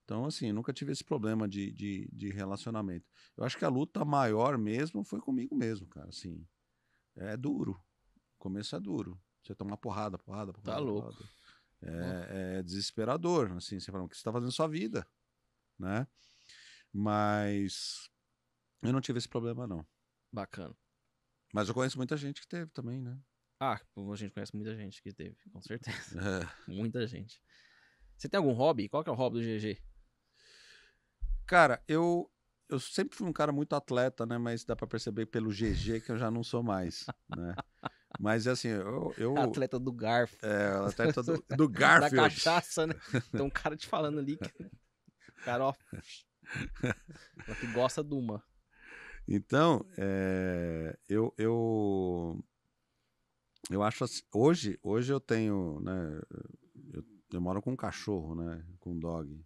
Então, assim, nunca tive esse problema de, de, de, relacionamento. Eu acho que a luta maior mesmo foi comigo mesmo, cara. Assim, é duro. O começo é duro. Você toma uma porrada, porrada, porrada. Tá louco. Porrada. É, é, desesperador, assim, você fala, o que você tá fazendo na sua vida, né? Mas eu não tive esse problema, não. Bacana. Mas eu conheço muita gente que teve também, né? Ah, a gente conhece muita gente que teve, com certeza. É. muita gente. Você tem algum hobby? Qual que é o hobby do GG? Cara, eu, eu sempre fui um cara muito atleta, né? Mas dá para perceber pelo GG que eu já não sou mais, né? Mas assim, eu, eu. Atleta do garfo. É, atleta do, do garfo. Da cachaça, né? Tem um cara te falando ali que. cara, ó. que gosta de uma. Então, é, eu, eu eu acho assim, hoje, hoje eu tenho, né, eu, eu moro com um cachorro, né, com um dog.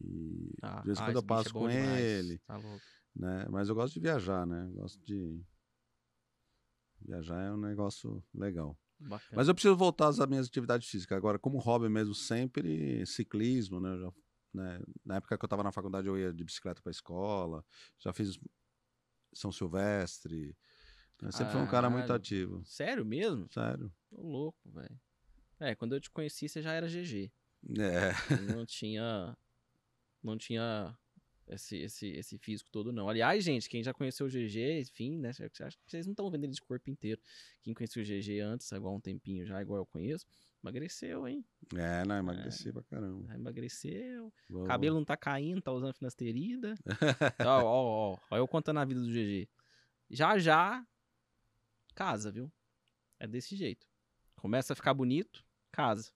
E ah, de vez ah, quando eu é passo é com demais. ele. Tá né? Mas eu gosto de viajar, né? Eu gosto de viajar é um negócio legal. Bacana. Mas eu preciso voltar às minhas atividades físicas. Agora, como hobby mesmo, sempre ciclismo, né? Já, né? Na época que eu estava na faculdade, eu ia de bicicleta para a escola. Já fiz São Silvestre, eu sempre ah, um cara muito ativo. Sério mesmo? Sério. Tô louco, velho. É, quando eu te conheci, você já era GG. É. não tinha. Não tinha esse, esse, esse físico todo, não. Aliás, gente, quem já conheceu o GG, enfim, né? Acho que vocês não estão vendo ele de corpo inteiro. Quem conheceu o GG antes, igual um tempinho já, igual eu conheço, emagreceu, hein? É, não, é. emagreci é, pra caramba. Ah, emagreceu. Boa. Cabelo não tá caindo, tá usando finasterida. Tá, ó, ó, ó, ó, eu contando a vida do GG. Já já casa, viu? É desse jeito. Começa a ficar bonito, casa.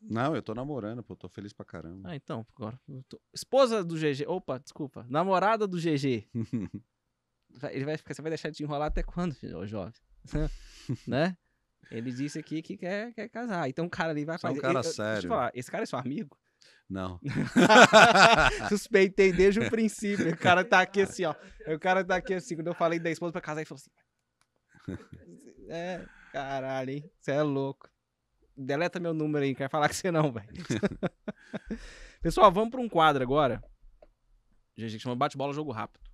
Não, eu tô namorando, pô, tô feliz pra caramba. Ah, então, agora. tô- Esposa do GG. Opa, desculpa. Namorada do GG. Ele vai ficar, você vai deixar de enrolar até quando, filho, ô jovem? né? Ele disse aqui que quer, quer casar. Então o cara ali vai Você é um cara sério. eu- deixa eu te sério. falar, esse cara é seu amigo? Não. Suspeitei desde o princípio. O cara tá aqui assim, ó. O cara tá aqui assim. Quando eu falei da esposa pra casar, ele falou assim: é, caralho, hein? Você é louco. Deleta meu número aí, não quero falar com você não, velho. Pessoal, vamos para um quadro agora. A gente chama bate-bola jogo rápido.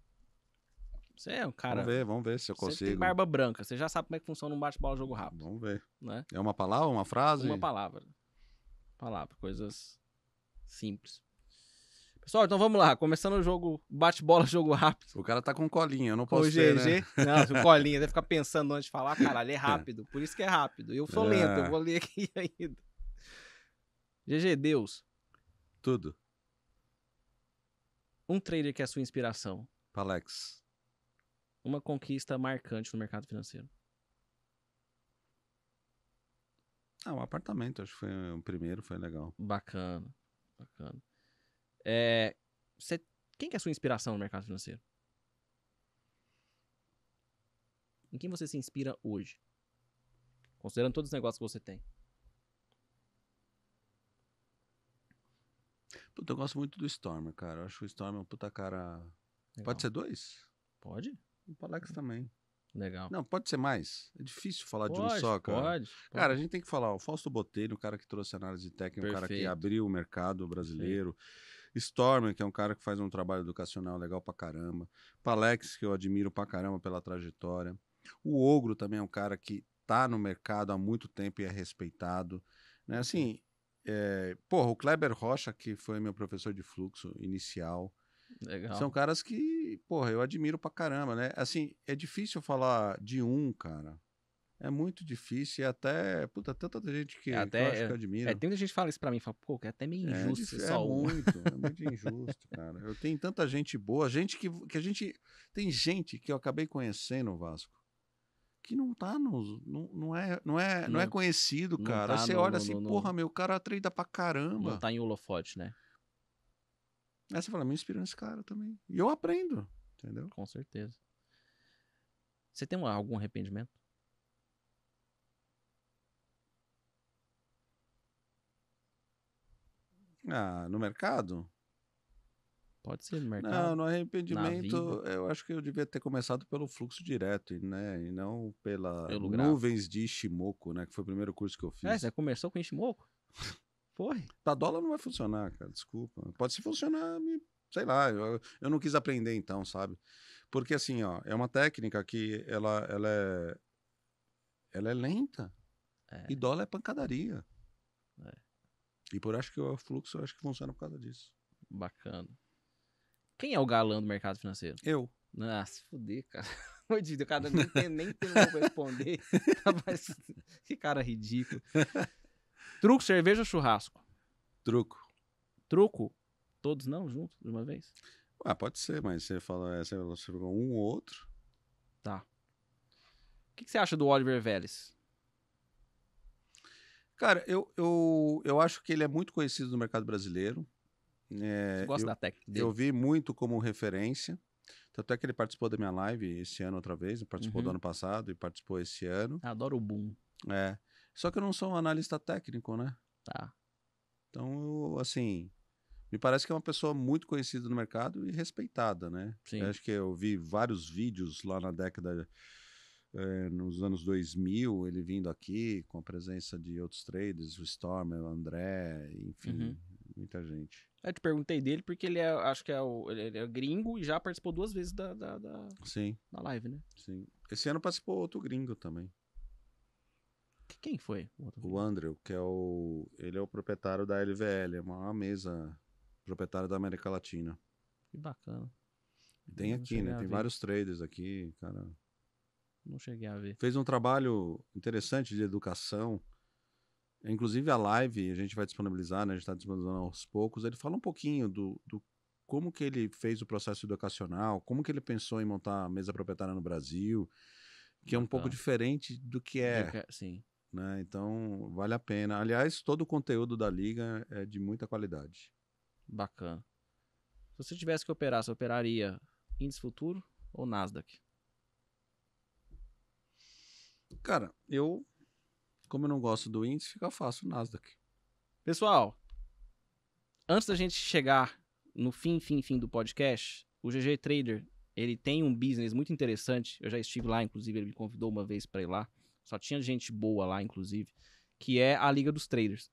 Você é um cara. Vamos ver, vamos ver se eu consigo. Você tem barba branca, você já sabe como é que funciona um bate-bola jogo rápido. Vamos ver. Né? É uma palavra, uma frase? Uma palavra. Palavra, coisas simples. Pessoal, então vamos lá. Começando o jogo, bate-bola, jogo rápido. O cara tá com colinha, eu não posso o ser, GG. Né? Não, o colinha deve ficar pensando antes de falar, caralho, é, é rápido. Por isso que é rápido. Eu sou é. lento, eu vou ler aqui ainda. GG, Deus. Tudo. Um trader que é sua inspiração. Alex. Uma conquista marcante no mercado financeiro. Ah, o um apartamento, acho que foi o primeiro, foi legal. Bacana, bacana. É, quem que é a sua inspiração no mercado financeiro? Em quem você se inspira hoje? Considerando todos os negócios que você tem. Puta, eu gosto muito do Stormer, cara. Eu acho que o Stormer é um puta cara. Legal. Pode ser dois? Pode. O Palex também. Legal. Não, pode ser mais. É difícil falar pode, de um só, cara. Pode, pode. Cara, a gente tem que falar. O Fausto Botelho, o cara que trouxe análise técnica, o cara que abriu o mercado brasileiro. Perfeito Stormer, que é um cara que faz um trabalho educacional legal pra caramba. Palex, que eu admiro pra caramba pela trajetória. O Ogro também é um cara que tá no mercado há muito tempo e é respeitado. Né? Assim, é... porra, o Kleber Rocha, que foi meu professor de fluxo inicial. Legal. São caras que, porra, eu admiro pra caramba, né? Assim, é difícil falar de um, cara. É muito difícil e até, puta, é tanta gente é que, é até, que eu acho que admira. É, tem muita gente que fala isso pra mim, fala, pô, é até meio é injusto é, é, só é um. muito, é muito injusto, cara. Eu tenho tanta gente boa, gente que, que a gente, tem gente que eu acabei conhecendo, Vasco, que não tá no. não, não é, não é, não, não é conhecido, não cara. Tá Aí você no, olha no, assim, no, porra, meu, o cara treina pra caramba. Não tá em holofote, né? Aí você fala, me inspira nesse cara também. E eu aprendo, entendeu? Com certeza. Você tem algum arrependimento? Ah, no mercado? Pode ser no mercado. Não, no arrependimento, eu acho que eu devia ter começado pelo fluxo direto, né? E não pela pelo nuvens de Ishimoku, né? Que foi o primeiro curso que eu fiz. É, você começou com Ishimoku? foi. Tá, dólar não vai funcionar, cara. Desculpa. Pode se funcionar, sei lá. Eu, eu não quis aprender então, sabe? Porque assim, ó, é uma técnica que ela, ela é, ela é lenta. É. E dólar é pancadaria. É. E por acho que o fluxo acho que funciona por causa disso. Bacana. Quem é o galã do mercado financeiro? Eu. Ah, se fuder, cara. O cara nem tem, nem tem como responder. que cara ridículo. Truco, cerveja ou churrasco? Truco. Truco? Todos não, juntos, de uma vez? Ah, pode ser, mas você fala, é, você falou um ou outro. Tá. O que, que você acha do Oliver Vélez? Cara, eu, eu, eu acho que ele é muito conhecido no mercado brasileiro. É, Você né, gosta eu, da técnica dele? Eu vi muito como referência. Tanto é que ele participou da minha live esse ano outra vez, participou uhum. do ano passado e participou esse ano. Ah, adoro o boom. É. Só que eu não sou um analista técnico, né? Tá. Então, eu, assim, me parece que é uma pessoa muito conhecida no mercado e respeitada, né? Sim. Eu acho que eu vi vários vídeos lá na década eh, nos anos 2000, ele vindo aqui com a presença de outros traders, o Storm, o André, uhum. enfim, uhum. muita gente. É, eu te perguntei dele porque ele é, acho que é, o, ele é gringo e já participou duas vezes da, da, da, Sim. da live, né? Sim. Esse ano participou outro gringo também. Quem foi? O, o Andrew, que é o. Ele é o proprietário da LVL, é uma mesa proprietária da América Latina. Que bacana. Tem aqui, né? Tem vários traders aqui, cara não cheguei a ver. Fez um trabalho interessante de educação. Inclusive a live, a gente vai disponibilizar, né? A gente está disponibilizando aos poucos. Ele fala um pouquinho do, do como que ele fez o processo educacional, como que ele pensou em montar a mesa proprietária no Brasil, que é um pouco diferente do que é. Que, é, sim. Né? Então, vale a pena. Aliás, todo o conteúdo da liga é de muita qualidade. Bacana. Se você tivesse que operar, você operaria índice futuro ou Nasdaq? Cara, eu, como eu não gosto do índice, fica fácil o Nasdaq. Pessoal, antes da gente chegar no fim, fim, fim do podcast, o GG Trader, ele tem um business muito interessante. Eu já estive lá, inclusive, ele me convidou uma vez para ir lá. Só tinha gente boa lá, inclusive, que é a Liga dos Traders.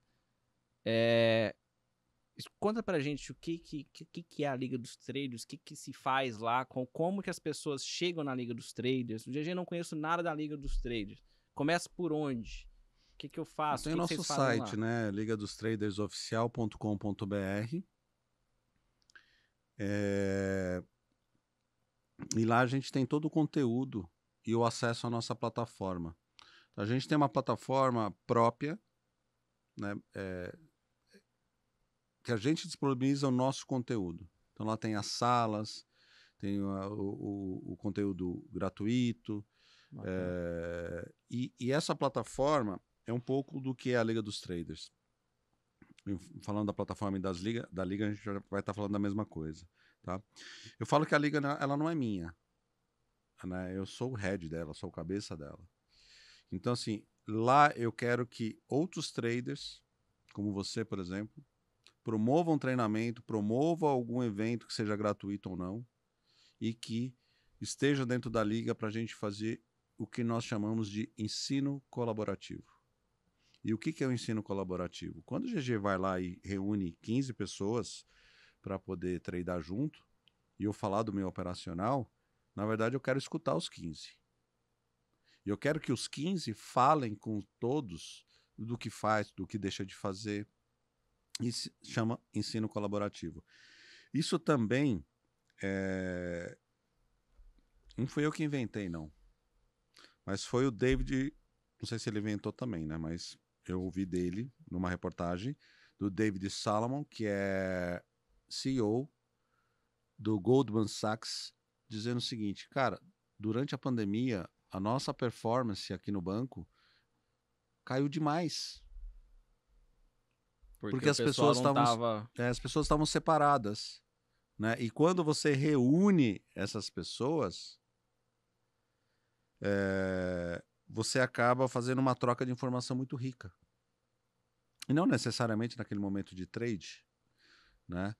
É, Conta pra gente o que, que, que, que é a Liga dos Traders, o que, que se faz lá, com, como que as pessoas chegam na Liga dos Traders. O GG não conheço nada da Liga dos Traders. Começa por onde? O que, que eu faço? Tem o nosso site, né? ligadostradersoficial.com.br. É... E lá a gente tem todo o conteúdo e o acesso à nossa plataforma. Então, a gente tem uma plataforma própria, né? É que a gente disponibiliza o nosso conteúdo. Então lá tem as salas, tem o, o, o conteúdo gratuito. É, e, e, essa plataforma é um pouco do que é a Liga dos Traders. Falando da plataforma e das liga, da Liga, a gente vai estar falando da mesma coisa. Tá? Eu falo que a Liga né, ela não é minha. Né? Eu sou o head dela, sou o cabeça dela. Então, assim, lá eu quero que outros traders, como você, por exemplo, promovam treinamento, promovam algum evento que seja gratuito ou não, e que esteja dentro da liga para a gente fazer o que nós chamamos de ensino colaborativo. E o que, que é o ensino colaborativo? Quando o GG vai lá e reúne 15 pessoas para poder treinar junto, e eu falar do meu operacional, na verdade eu quero escutar os 15. E eu quero que os 15 falem com todos do que faz, do que deixa de fazer, isso chama ensino colaborativo. Isso também é... não fui eu que inventei, não. Mas foi o David, não sei se ele inventou também, né? Mas eu ouvi dele numa reportagem do David Salomon, que é CEO do Goldman Sachs, dizendo o seguinte: cara, durante a pandemia, a nossa performance aqui no banco caiu demais. Porque, porque as, pessoas estavam, tava... é, as pessoas estavam separadas. Né? E quando você reúne essas pessoas, é, você acaba fazendo uma troca de informação muito rica. E não necessariamente naquele momento de trade, né?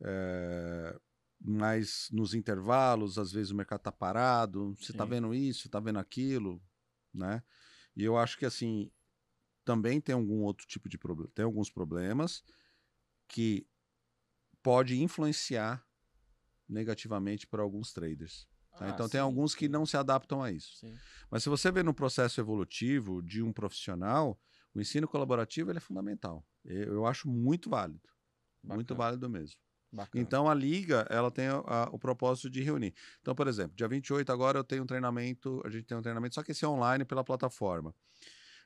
É, mas nos intervalos, às vezes o mercado tá parado, você tá Sim. tá vendo isso, tá vendo aquilo, né? E eu acho que assim, também tem algum outro tipo de problema, tem alguns problemas que pode influenciar negativamente para alguns traders. Tá? Ah, então sim. tem alguns que não se adaptam a isso. Sim. Mas se você vê no processo evolutivo de um profissional, o ensino colaborativo ele é fundamental. Eu acho muito válido, Bacana. muito válido mesmo. Bacana. Então a liga ela tem a, a, o propósito de reunir. Então, por exemplo, dia 28 agora eu tenho um treinamento, a gente tem um treinamento, só que esse é online pela plataforma.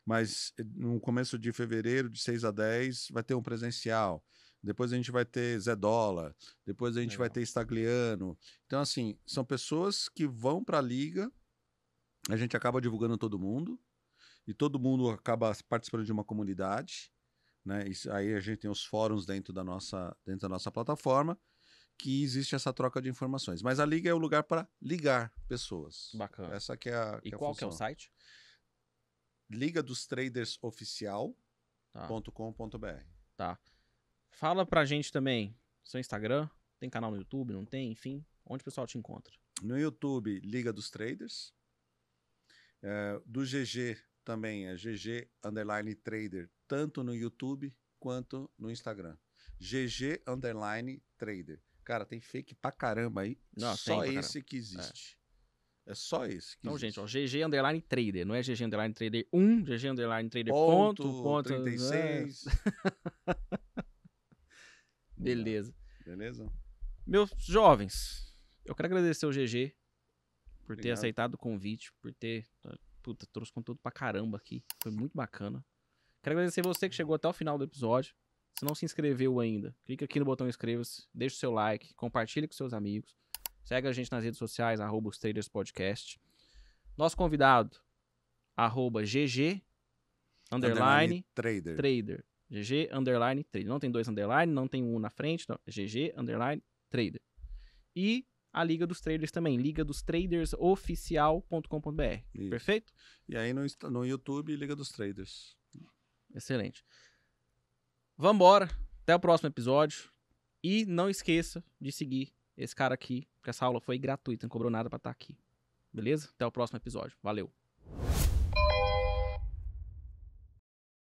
Mas eh, no começo de fevereiro, de 6 a 10, vai ter um presencial. Depois a gente vai ter Zé Dola, depois a gente Legal. vai ter Stagliano. Então, assim, são pessoas que vão para a liga, a gente acaba divulgando todo mundo, e todo mundo acaba participando de uma comunidade. Né? Isso, aí a gente tem os fóruns dentro da nossa, dentro da nossa plataforma que existe essa troca de informações. Mas a liga é o lugar para ligar pessoas. Bacana. Essa que é a. Que e é qual é que é o site? Liga dos Traders Oficial.com.br. Tá. tá. Fala pra gente também seu Instagram, tem canal no YouTube, não tem? Enfim, onde o pessoal te encontra? No YouTube, Liga dos Traders. É, do GG também é GG Underline Trader, tanto no YouTube quanto no Instagram. GG Underline Trader. Cara, tem fake pra caramba aí. Não, Só esse caramba. que existe. É. É só esse. então, existe. gente, ó, GG Underline Trader. Não é GG Underline Trader 1, GG Underline Trader ponto, ponto, ponto né? Beleza. Beleza? Meus jovens, eu quero agradecer o GG por Obrigado. ter aceitado o convite, por ter. Puta, trouxe conteúdo pra caramba aqui. Foi muito bacana. Quero agradecer você que chegou até o final do episódio. Se não se inscreveu ainda, clica aqui no botão inscreva-se, deixa o seu like, compartilha com seus amigos. Segue a gente nas redes sociais, arroba os traders podcast. Nosso convidado, arroba GG, underline, underline trader. trader. GG, underline, trader. Não tem dois underline, não tem um na frente. Não. GG, underline, trader. E a Liga dos Traders também, liga dos traders oficial.com.br. Perfeito? E aí no, no YouTube, Liga dos Traders. Excelente. Vambora. Até o próximo episódio. E não esqueça de seguir esse cara aqui, porque essa aula foi gratuita, não cobrou nada para estar tá aqui. Beleza? Até o próximo episódio. Valeu.